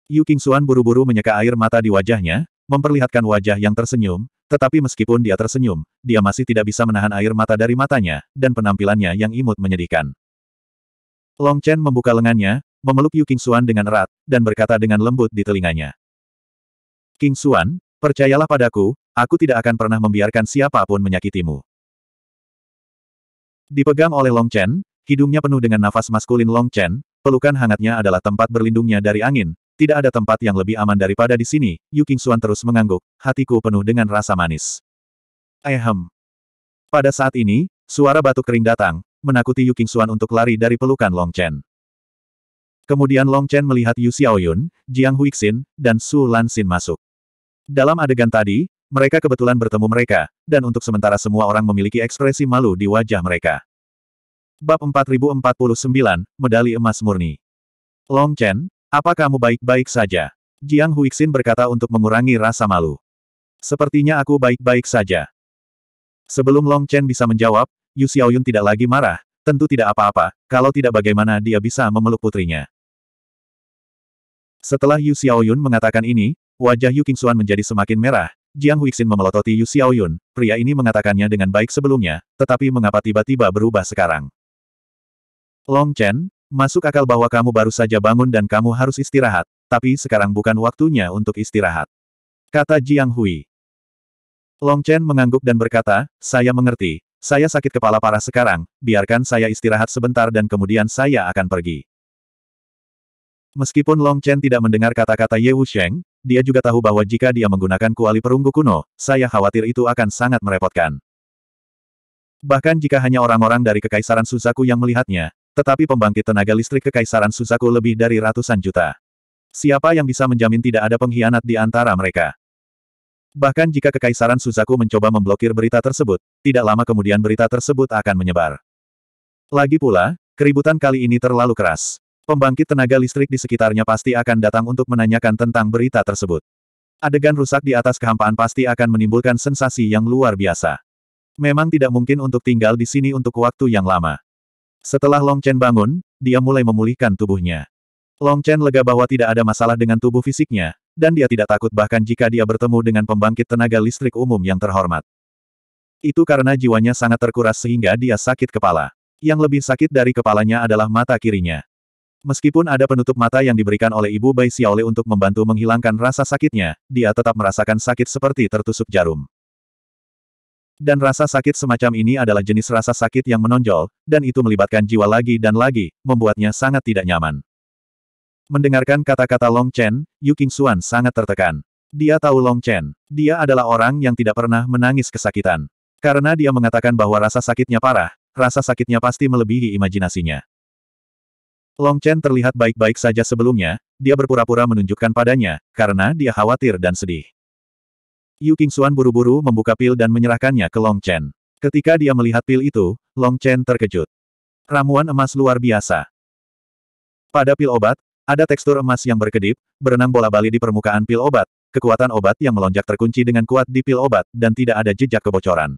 S1: Yu Qingxuan buru-buru menyeka air mata di wajahnya, memperlihatkan wajah yang tersenyum, tetapi meskipun dia tersenyum, dia masih tidak bisa menahan air mata dari matanya, dan penampilannya yang imut menyedihkan. Long Chen membuka lengannya, memeluk Yu Qingxuan dengan erat, dan berkata dengan lembut di telinganya. Qingxuan, percayalah padaku, aku tidak akan pernah membiarkan siapapun menyakitimu. Dipegang oleh Long Chen, hidungnya penuh dengan nafas maskulin Long Chen, pelukan hangatnya adalah tempat berlindungnya dari angin, tidak ada tempat yang lebih aman daripada di sini, Yu Qingxuan terus mengangguk, hatiku penuh dengan rasa manis. Ehem. Pada saat ini, suara batu kering datang, menakuti Yu Qingxuan untuk lari dari pelukan Long Chen. Kemudian Long Chen melihat Yu Xiaoyun, Jiang Huixin, dan Su Lanxin masuk. Dalam adegan tadi, mereka kebetulan bertemu mereka, dan untuk sementara semua orang memiliki ekspresi malu di wajah mereka. Bab 4049, Medali Emas Murni Long Chen, apa kamu baik-baik saja? Jiang Huixin berkata untuk mengurangi rasa malu. Sepertinya aku baik-baik saja. Sebelum Long Chen bisa menjawab, Yu Xiaoyun tidak lagi marah, tentu tidak apa-apa, kalau tidak bagaimana dia bisa memeluk putrinya. Setelah Yu Xiaoyun mengatakan ini, wajah Yu Qingxuan menjadi semakin merah, Jiang Huixin memelototi Yu Xiaoyun, pria ini mengatakannya dengan baik sebelumnya, tetapi mengapa tiba-tiba berubah sekarang? Long Chen, Masuk akal bahwa kamu baru saja bangun dan kamu harus istirahat, tapi sekarang bukan waktunya untuk istirahat. Kata Jiang Hui. Long Chen mengangguk dan berkata, saya mengerti, saya sakit kepala parah sekarang, biarkan saya istirahat sebentar dan kemudian saya akan pergi. Meskipun Long Chen tidak mendengar kata-kata Ye Wusheng, dia juga tahu bahwa jika dia menggunakan kuali perunggu kuno, saya khawatir itu akan sangat merepotkan. Bahkan jika hanya orang-orang dari Kekaisaran Suzaku yang melihatnya, tetapi pembangkit tenaga listrik kekaisaran Suzaku lebih dari ratusan juta. Siapa yang bisa menjamin tidak ada pengkhianat di antara mereka? Bahkan jika kekaisaran Suzaku mencoba memblokir berita tersebut, tidak lama kemudian berita tersebut akan menyebar. Lagi pula, keributan kali ini terlalu keras. Pembangkit tenaga listrik di sekitarnya pasti akan datang untuk menanyakan tentang berita tersebut. Adegan rusak di atas kehampaan pasti akan menimbulkan sensasi yang luar biasa. Memang tidak mungkin untuk tinggal di sini untuk waktu yang lama. Setelah Long Chen bangun, dia mulai memulihkan tubuhnya. Long Chen lega bahwa tidak ada masalah dengan tubuh fisiknya, dan dia tidak takut bahkan jika dia bertemu dengan pembangkit tenaga listrik umum yang terhormat. Itu karena jiwanya sangat terkuras sehingga dia sakit kepala. Yang lebih sakit dari kepalanya adalah mata kirinya. Meskipun ada penutup mata yang diberikan oleh ibu Bai Xiaole untuk membantu menghilangkan rasa sakitnya, dia tetap merasakan sakit seperti tertusuk jarum. Dan rasa sakit semacam ini adalah jenis rasa sakit yang menonjol, dan itu melibatkan jiwa lagi dan lagi, membuatnya sangat tidak nyaman. Mendengarkan kata-kata Long Chen, Yu Xuan sangat tertekan. Dia tahu Long Chen. Dia adalah orang yang tidak pernah menangis kesakitan. Karena dia mengatakan bahwa rasa sakitnya parah, rasa sakitnya pasti melebihi imajinasinya. Long Chen terlihat baik-baik saja sebelumnya, dia berpura-pura menunjukkan padanya, karena dia khawatir dan sedih. Yu Qingxuan buru-buru membuka pil dan menyerahkannya ke Long Chen. Ketika dia melihat pil itu, Long Chen terkejut. Ramuan emas luar biasa. Pada pil obat, ada tekstur emas yang berkedip, berenang bola bali di permukaan pil obat, kekuatan obat yang melonjak terkunci dengan kuat di pil obat, dan tidak ada jejak kebocoran.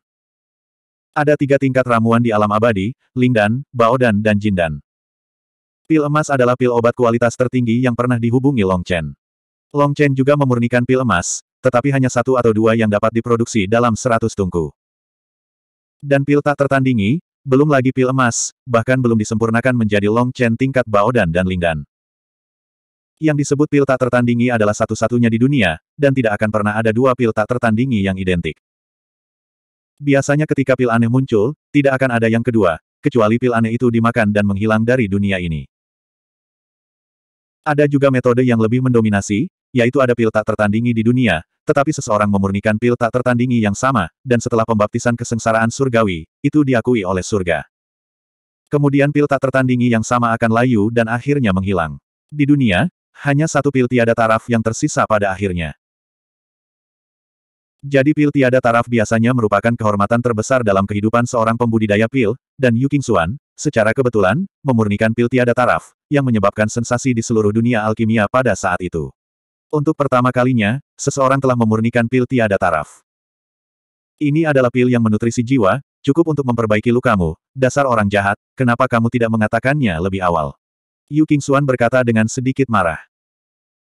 S1: Ada tiga tingkat ramuan di alam abadi, Lingdan, Baodan dan Jindan. Pil emas adalah pil obat kualitas tertinggi yang pernah dihubungi Long Chen. Long Chen juga memurnikan pil emas, tetapi hanya satu atau dua yang dapat diproduksi dalam seratus tungku. Dan pil tak tertandingi, belum lagi pil emas, bahkan belum disempurnakan menjadi long chain tingkat Baodan dan Lingdan. Yang disebut pil tak tertandingi adalah satu-satunya di dunia, dan tidak akan pernah ada dua pil tak tertandingi yang identik. Biasanya ketika pil aneh muncul, tidak akan ada yang kedua, kecuali pil aneh itu dimakan dan menghilang dari dunia ini. Ada juga metode yang lebih mendominasi, yaitu ada pil tak tertandingi di dunia, tetapi seseorang memurnikan pil tak tertandingi yang sama, dan setelah pembaptisan kesengsaraan surgawi, itu diakui oleh surga. Kemudian pil tak tertandingi yang sama akan layu dan akhirnya menghilang. Di dunia, hanya satu pil tiada taraf yang tersisa pada akhirnya. Jadi pil tiada taraf biasanya merupakan kehormatan terbesar dalam kehidupan seorang pembudidaya pil, dan Yu King Suan, secara kebetulan, memurnikan pil tiada taraf, yang menyebabkan sensasi di seluruh dunia alkimia pada saat itu. Untuk pertama kalinya, seseorang telah memurnikan pil tiada taraf. Ini adalah pil yang menutrisi jiwa, cukup untuk memperbaiki lukamu. Dasar orang jahat, kenapa kamu tidak mengatakannya lebih awal? Yu Qingxuan berkata dengan sedikit marah.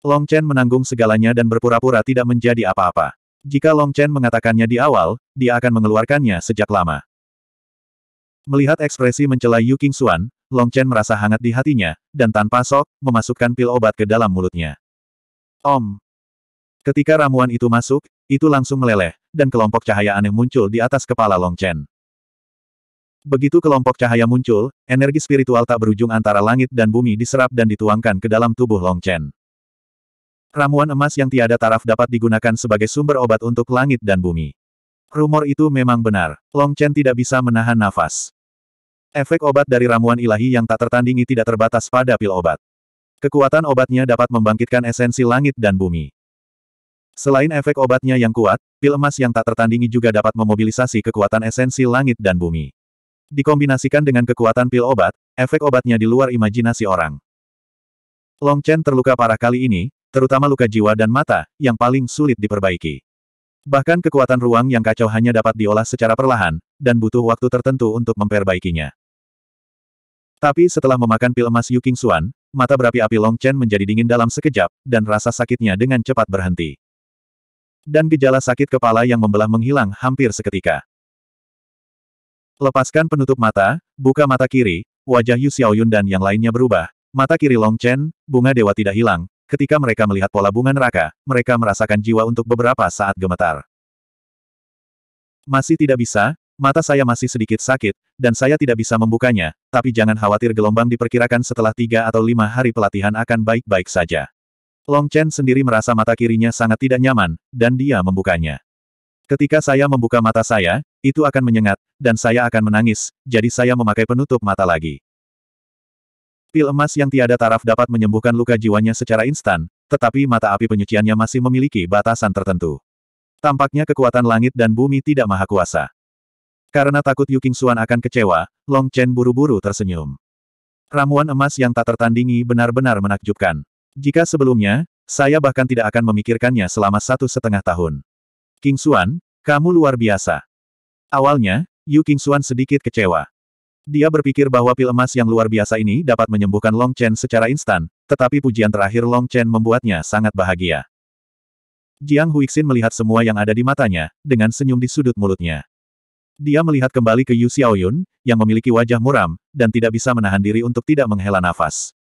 S1: Long Chen menanggung segalanya dan berpura-pura tidak menjadi apa-apa. Jika Long Chen mengatakannya di awal, dia akan mengeluarkannya sejak lama. Melihat ekspresi mencela Yu Qingxuan, Long Chen merasa hangat di hatinya, dan tanpa sok, memasukkan pil obat ke dalam mulutnya. Om. Ketika ramuan itu masuk, itu langsung meleleh, dan kelompok cahaya aneh muncul di atas kepala Long Chen. Begitu kelompok cahaya muncul, energi spiritual tak berujung antara langit dan bumi diserap dan dituangkan ke dalam tubuh Long Chen. Ramuan emas yang tiada taraf dapat digunakan sebagai sumber obat untuk langit dan bumi. Rumor itu memang benar, Long Chen tidak bisa menahan nafas. Efek obat dari ramuan ilahi yang tak tertandingi tidak terbatas pada pil obat. Kekuatan obatnya dapat membangkitkan esensi langit dan bumi. Selain efek obatnya yang kuat, pil emas yang tak tertandingi juga dapat memobilisasi kekuatan esensi langit dan bumi. Dikombinasikan dengan kekuatan pil obat, efek obatnya di luar imajinasi orang. Long Chen terluka parah kali ini, terutama luka jiwa dan mata, yang paling sulit diperbaiki. Bahkan kekuatan ruang yang kacau hanya dapat diolah secara perlahan, dan butuh waktu tertentu untuk memperbaikinya. Tapi setelah memakan pil emas Yu King Xuan, mata berapi-api Long Chen menjadi dingin dalam sekejap, dan rasa sakitnya dengan cepat berhenti. Dan gejala sakit kepala yang membelah menghilang hampir seketika. Lepaskan penutup mata, buka mata kiri, wajah Yu Xiaoyun dan yang lainnya berubah. Mata kiri Long Chen, bunga dewa tidak hilang. Ketika mereka melihat pola bunga neraka, mereka merasakan jiwa untuk beberapa saat gemetar. Masih tidak bisa, Mata saya masih sedikit sakit, dan saya tidak bisa membukanya, tapi jangan khawatir gelombang diperkirakan setelah tiga atau lima hari pelatihan akan baik-baik saja. Long Chen sendiri merasa mata kirinya sangat tidak nyaman, dan dia membukanya. Ketika saya membuka mata saya, itu akan menyengat, dan saya akan menangis, jadi saya memakai penutup mata lagi. Pil emas yang tiada taraf dapat menyembuhkan luka jiwanya secara instan, tetapi mata api penyuciannya masih memiliki batasan tertentu. Tampaknya kekuatan langit dan bumi tidak maha kuasa. Karena takut Yu Xuan akan kecewa, Long Chen buru-buru tersenyum. Ramuan emas yang tak tertandingi benar-benar menakjubkan. Jika sebelumnya, saya bahkan tidak akan memikirkannya selama satu setengah tahun. King Xuan, kamu luar biasa. Awalnya, Yu King Xuan sedikit kecewa. Dia berpikir bahwa pil emas yang luar biasa ini dapat menyembuhkan Long Chen secara instan, tetapi pujian terakhir Long Chen membuatnya sangat bahagia. Jiang Huixin melihat semua yang ada di matanya, dengan senyum di sudut mulutnya. Dia melihat kembali ke Yu Xiaoyun, yang memiliki wajah muram, dan tidak bisa menahan diri untuk tidak menghela nafas.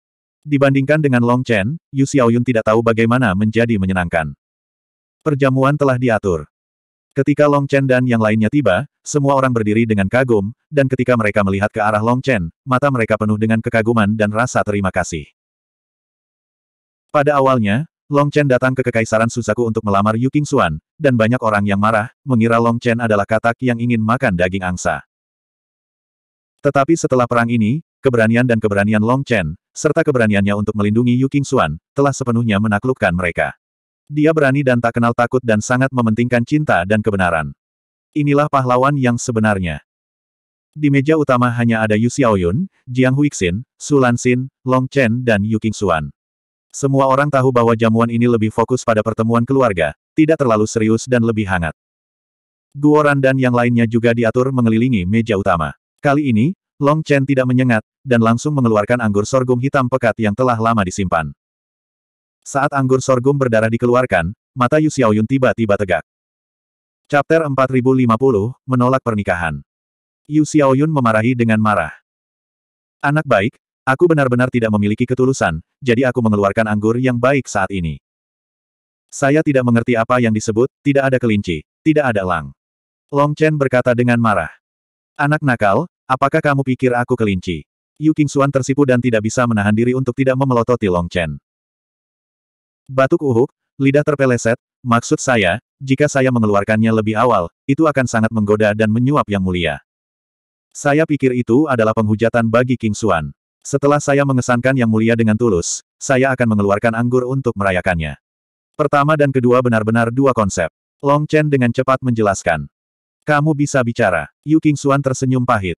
S1: Dibandingkan dengan Long Chen, Yu Xiaoyun tidak tahu bagaimana menjadi menyenangkan. Perjamuan telah diatur. Ketika Long Chen dan yang lainnya tiba, semua orang berdiri dengan kagum, dan ketika mereka melihat ke arah Long Chen, mata mereka penuh dengan kekaguman dan rasa terima kasih. Pada awalnya, Long Chen datang ke Kekaisaran Suzaku untuk melamar Yu King Xuan, dan banyak orang yang marah, mengira Long Chen adalah katak yang ingin makan daging angsa. Tetapi setelah perang ini, keberanian dan keberanian Long Chen, serta keberaniannya untuk melindungi Yu King Xuan, telah sepenuhnya menaklukkan mereka. Dia berani dan tak kenal takut dan sangat mementingkan cinta dan kebenaran. Inilah pahlawan yang sebenarnya. Di meja utama hanya ada Yu Xiaoyun, Jiang Huixin, Su Lanxin, Long Chen dan Yu King Xuan. Semua orang tahu bahwa jamuan ini lebih fokus pada pertemuan keluarga, tidak terlalu serius dan lebih hangat. Guoran dan yang lainnya juga diatur mengelilingi meja utama. Kali ini, Long Chen tidak menyengat, dan langsung mengeluarkan anggur sorghum hitam pekat yang telah lama disimpan. Saat anggur sorghum berdarah dikeluarkan, mata Yu Xiaoyun tiba-tiba tegak. Chapter 4050, Menolak Pernikahan. Yu Xiaoyun memarahi dengan marah. Anak baik, Aku benar-benar tidak memiliki ketulusan, jadi aku mengeluarkan anggur yang baik saat ini. Saya tidak mengerti apa yang disebut, tidak ada kelinci, tidak ada lang. Long Chen berkata dengan marah. Anak nakal, apakah kamu pikir aku kelinci? Yu King Xuan tersipu dan tidak bisa menahan diri untuk tidak memelototi Long Chen. Batuk uhuk, lidah terpeleset, maksud saya, jika saya mengeluarkannya lebih awal, itu akan sangat menggoda dan menyuap yang mulia. Saya pikir itu adalah penghujatan bagi King Xuan. Setelah saya mengesankan Yang Mulia dengan tulus, saya akan mengeluarkan anggur untuk merayakannya. Pertama dan kedua benar-benar dua konsep. Long Chen dengan cepat menjelaskan. Kamu bisa bicara. Yu King Xuan tersenyum pahit.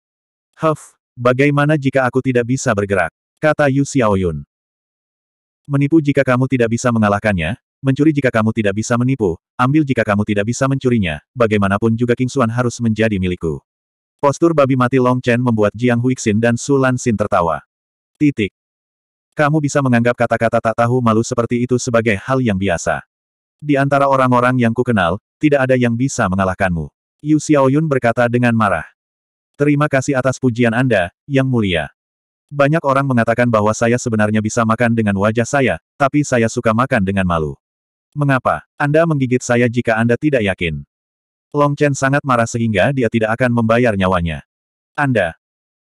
S1: Huff, bagaimana jika aku tidak bisa bergerak? Kata Yu Xiaoyun. Menipu jika kamu tidak bisa mengalahkannya, mencuri jika kamu tidak bisa menipu, ambil jika kamu tidak bisa mencurinya, bagaimanapun juga King Xuan harus menjadi milikku. Postur babi mati Long Chen membuat Jiang Huixin dan Su Xin tertawa. Titik. Kamu bisa menganggap kata-kata tak tahu malu seperti itu sebagai hal yang biasa. Di antara orang-orang yang kukenal, tidak ada yang bisa mengalahkanmu. Yu Xiaoyun berkata dengan marah. Terima kasih atas pujian Anda, Yang Mulia. Banyak orang mengatakan bahwa saya sebenarnya bisa makan dengan wajah saya, tapi saya suka makan dengan malu. Mengapa? Anda menggigit saya jika Anda tidak yakin. Long Chen sangat marah sehingga dia tidak akan membayar nyawanya. Anda.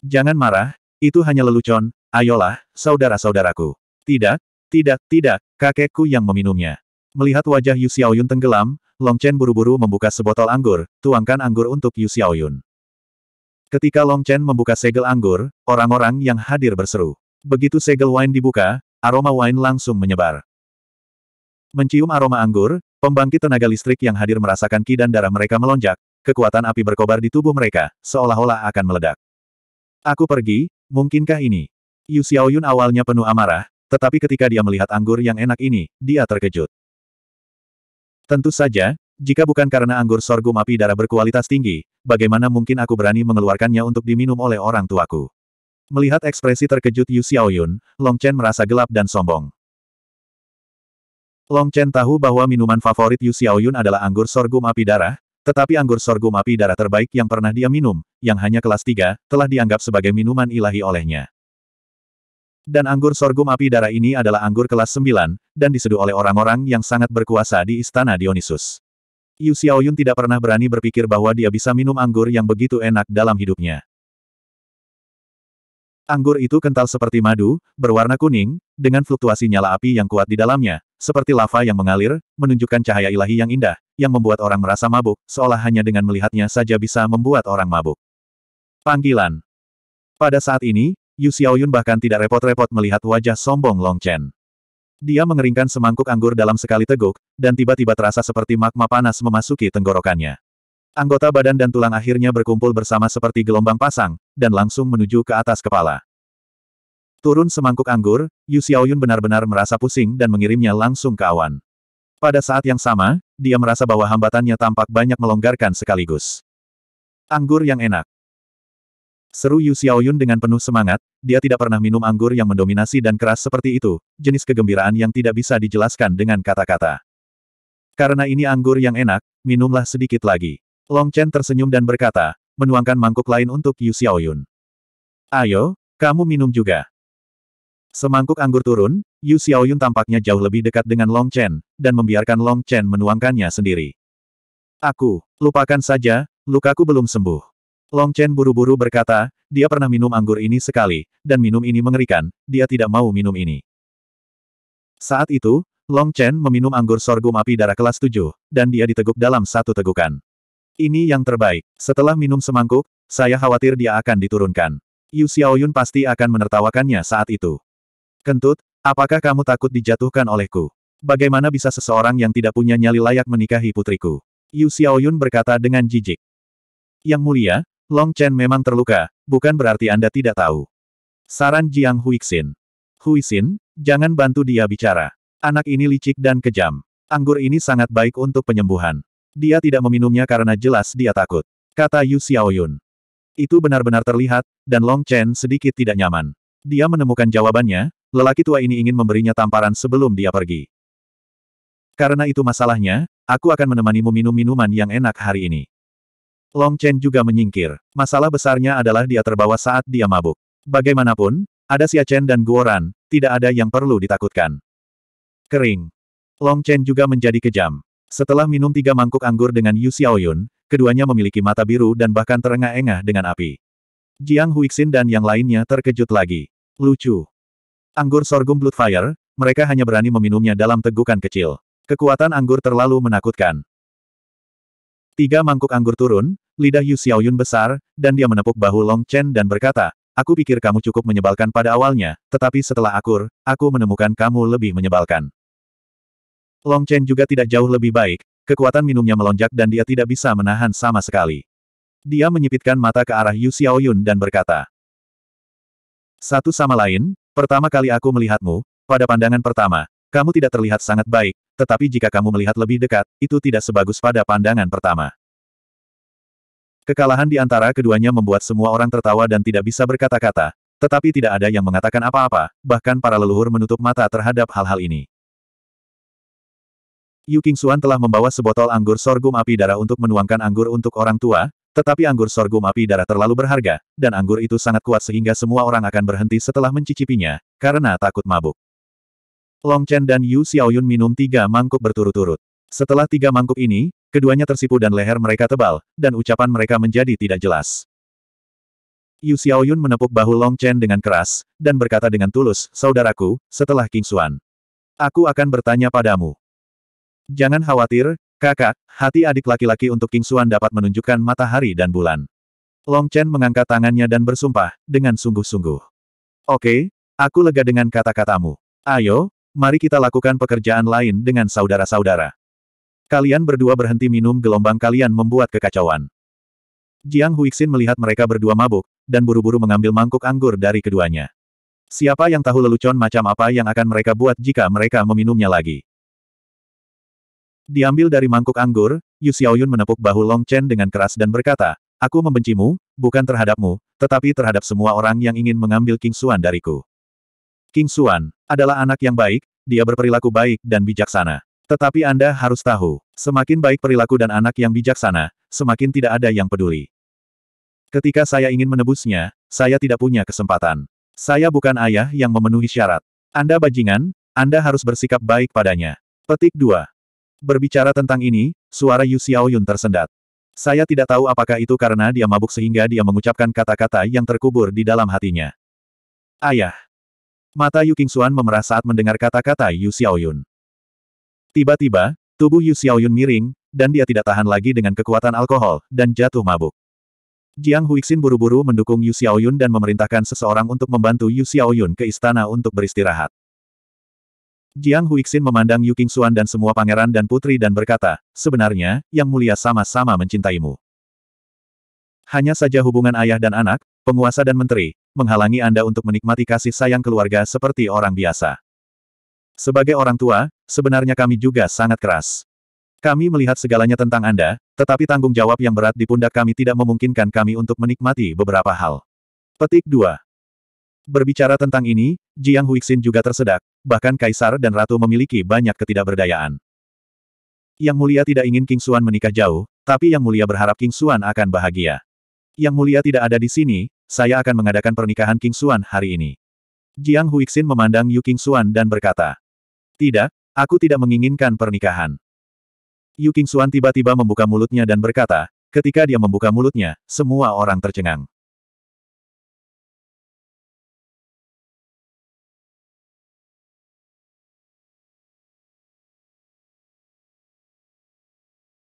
S1: Jangan marah, itu hanya lelucon, Ayolah, saudara-saudaraku. Tidak, tidak, tidak, kakekku yang meminumnya. Melihat wajah Yu Xiaoyun tenggelam, Long Chen buru-buru membuka sebotol anggur, tuangkan anggur untuk Yu Xiaoyun. Ketika Long Chen membuka segel anggur, orang-orang yang hadir berseru. Begitu segel wine dibuka, aroma wine langsung menyebar. Mencium aroma anggur, pembangkit tenaga listrik yang hadir merasakan ki dan darah mereka melonjak, kekuatan api berkobar di tubuh mereka, seolah-olah akan meledak. Aku pergi, mungkinkah ini? Yu Xiaoyun awalnya penuh amarah, tetapi ketika dia melihat anggur yang enak ini, dia terkejut. Tentu saja, jika bukan karena anggur sorghum api darah berkualitas tinggi, bagaimana mungkin aku berani mengeluarkannya untuk diminum oleh orang tuaku? Melihat ekspresi terkejut Yu Xiaoyun, Long Chen merasa gelap dan sombong. Long Chen tahu bahwa minuman favorit Yu Xiaoyun adalah anggur sorghum api darah, tetapi anggur sorghum api darah terbaik yang pernah dia minum, yang hanya kelas 3, telah dianggap sebagai minuman ilahi olehnya. Dan anggur sorghum api darah ini adalah anggur kelas 9, dan diseduh oleh orang-orang yang sangat berkuasa di istana Dionysus. Yu Xiaoyun tidak pernah berani berpikir bahwa dia bisa minum anggur yang begitu enak dalam hidupnya. Anggur itu kental seperti madu, berwarna kuning, dengan fluktuasi nyala api yang kuat di dalamnya, seperti lava yang mengalir, menunjukkan cahaya ilahi yang indah, yang membuat orang merasa mabuk, seolah hanya dengan melihatnya saja bisa membuat orang mabuk. Panggilan Pada saat ini, Yu Xiaoyun bahkan tidak repot-repot melihat wajah sombong Long Chen. Dia mengeringkan semangkuk anggur dalam sekali teguk, dan tiba-tiba terasa seperti magma panas memasuki tenggorokannya. Anggota badan dan tulang akhirnya berkumpul bersama seperti gelombang pasang, dan langsung menuju ke atas kepala. Turun semangkuk anggur, Yu Xiaoyun benar-benar merasa pusing dan mengirimnya langsung ke awan. Pada saat yang sama, dia merasa bahwa hambatannya tampak banyak melonggarkan sekaligus. Anggur yang enak. Seru Yu Xiaoyun dengan penuh semangat, dia tidak pernah minum anggur yang mendominasi dan keras seperti itu, jenis kegembiraan yang tidak bisa dijelaskan dengan kata-kata. Karena ini anggur yang enak, minumlah sedikit lagi. Long Chen tersenyum dan berkata, menuangkan mangkuk lain untuk Yu Xiaoyun. Ayo, kamu minum juga. Semangkuk anggur turun, Yu Xiaoyun tampaknya jauh lebih dekat dengan Long Chen, dan membiarkan Long Chen menuangkannya sendiri. Aku, lupakan saja, lukaku belum sembuh. Long Chen buru-buru berkata, dia pernah minum anggur ini sekali, dan minum ini mengerikan, dia tidak mau minum ini. Saat itu, Long Chen meminum anggur sorghum api darah kelas 7, dan dia diteguk dalam satu tegukan. Ini yang terbaik. Setelah minum semangkuk, saya khawatir dia akan diturunkan. Yu Xiaoyun pasti akan menertawakannya saat itu. Kentut, apakah kamu takut dijatuhkan olehku? Bagaimana bisa seseorang yang tidak punya nyali layak menikahi putriku? Yu Xiaoyun berkata dengan jijik. Yang mulia, Long Chen memang terluka, bukan berarti Anda tidak tahu. Saran Jiang Huixin. Huixin, jangan bantu dia bicara. Anak ini licik dan kejam. Anggur ini sangat baik untuk penyembuhan. Dia tidak meminumnya karena jelas dia takut. Kata Yu Xiaoyun. Itu benar-benar terlihat, dan Long Chen sedikit tidak nyaman. Dia menemukan jawabannya, lelaki tua ini ingin memberinya tamparan sebelum dia pergi. Karena itu masalahnya, aku akan menemanimu minum minuman yang enak hari ini. Long Chen juga menyingkir. Masalah besarnya adalah dia terbawa saat dia mabuk. Bagaimanapun, ada Xia Chen dan Guoran, tidak ada yang perlu ditakutkan. Kering. Long Chen juga menjadi kejam. Setelah minum tiga mangkuk anggur dengan Yu Xiaoyun, keduanya memiliki mata biru dan bahkan terengah-engah dengan api. Jiang Huixin dan yang lainnya terkejut lagi. Lucu. Anggur sorghum Bloodfire, mereka hanya berani meminumnya dalam tegukan kecil. Kekuatan anggur terlalu menakutkan. Tiga mangkuk anggur turun, lidah Yu Xiaoyun besar, dan dia menepuk bahu Long Chen dan berkata, Aku pikir kamu cukup menyebalkan pada awalnya, tetapi setelah akur, aku menemukan kamu lebih menyebalkan. Long Chen juga tidak jauh lebih baik, kekuatan minumnya melonjak dan dia tidak bisa menahan sama sekali. Dia menyipitkan mata ke arah Yu Xiaoyun dan berkata, Satu sama lain, pertama kali aku melihatmu, pada pandangan pertama, kamu tidak terlihat sangat baik, tetapi jika kamu melihat lebih dekat, itu tidak sebagus pada pandangan pertama. Kekalahan di antara keduanya membuat semua orang tertawa dan tidak bisa berkata-kata, tetapi tidak ada yang mengatakan apa-apa, bahkan para leluhur menutup mata terhadap hal-hal ini. Yu Qingxuan telah membawa sebotol anggur sorghum api darah untuk menuangkan anggur untuk orang tua, tetapi anggur sorghum api darah terlalu berharga, dan anggur itu sangat kuat sehingga semua orang akan berhenti setelah mencicipinya, karena takut mabuk. Long Chen dan Yu Xiaoyun minum tiga mangkuk berturut-turut. Setelah tiga mangkuk ini, Keduanya tersipu dan leher mereka tebal, dan ucapan mereka menjadi tidak jelas. Yu Xiaoyun menepuk bahu Long Chen dengan keras, dan berkata dengan tulus, Saudaraku, setelah King Xuan. Aku akan bertanya padamu. Jangan khawatir, kakak, hati adik laki-laki untuk King Xuan dapat menunjukkan matahari dan bulan. Long Chen mengangkat tangannya dan bersumpah, dengan sungguh-sungguh. Oke, aku lega dengan kata-katamu. Ayo, mari kita lakukan pekerjaan lain dengan saudara-saudara. Kalian berdua berhenti minum gelombang kalian membuat kekacauan. Jiang Huixin melihat mereka berdua mabuk, dan buru-buru mengambil mangkuk anggur dari keduanya. Siapa yang tahu lelucon macam apa yang akan mereka buat jika mereka meminumnya lagi? Diambil dari mangkuk anggur, Yu Xiaoyun menepuk bahu Long Chen dengan keras dan berkata, Aku membencimu, bukan terhadapmu, tetapi terhadap semua orang yang ingin mengambil King Xuan dariku. King Xuan adalah anak yang baik, dia berperilaku baik dan bijaksana. Tetapi Anda harus tahu, semakin baik perilaku dan anak yang bijaksana, semakin tidak ada yang peduli. Ketika saya ingin menebusnya, saya tidak punya kesempatan. Saya bukan ayah yang memenuhi syarat. Anda bajingan, Anda harus bersikap baik padanya. Petik 2. Berbicara tentang ini, suara Yu Xiaoyun tersendat. Saya tidak tahu apakah itu karena dia mabuk sehingga dia mengucapkan kata-kata yang terkubur di dalam hatinya. Ayah. Mata Yu Qingxuan memerah saat mendengar kata-kata Yu Xiaoyun. Tiba-tiba, tubuh Yu Xiaoyun miring, dan dia tidak tahan lagi dengan kekuatan alkohol, dan jatuh mabuk. Jiang Huixin buru-buru mendukung Yu Xiaoyun dan memerintahkan seseorang untuk membantu Yu Xiaoyun ke istana untuk beristirahat. Jiang Huixin memandang Yu Qingxuan dan semua pangeran dan putri dan berkata, sebenarnya, yang mulia sama-sama mencintaimu. Hanya saja hubungan ayah dan anak, penguasa dan menteri, menghalangi Anda untuk menikmati kasih sayang keluarga seperti orang biasa. Sebagai orang tua, sebenarnya kami juga sangat keras. Kami melihat segalanya tentang Anda, tetapi tanggung jawab yang berat di pundak kami tidak memungkinkan kami untuk menikmati beberapa hal. Petik 2. Berbicara tentang ini, Jiang Huixin juga tersedak, bahkan kaisar dan ratu memiliki banyak ketidakberdayaan. Yang mulia tidak ingin King Xuan menikah jauh, tapi yang mulia berharap King Xuan akan bahagia. Yang mulia tidak ada di sini, saya akan mengadakan pernikahan King Xuan hari ini. Jiang Huixin memandang Yu King Xuan dan berkata, tidak, aku tidak menginginkan pernikahan. Yu Qingxuan tiba-tiba membuka mulutnya dan berkata, ketika dia membuka mulutnya, semua orang tercengang.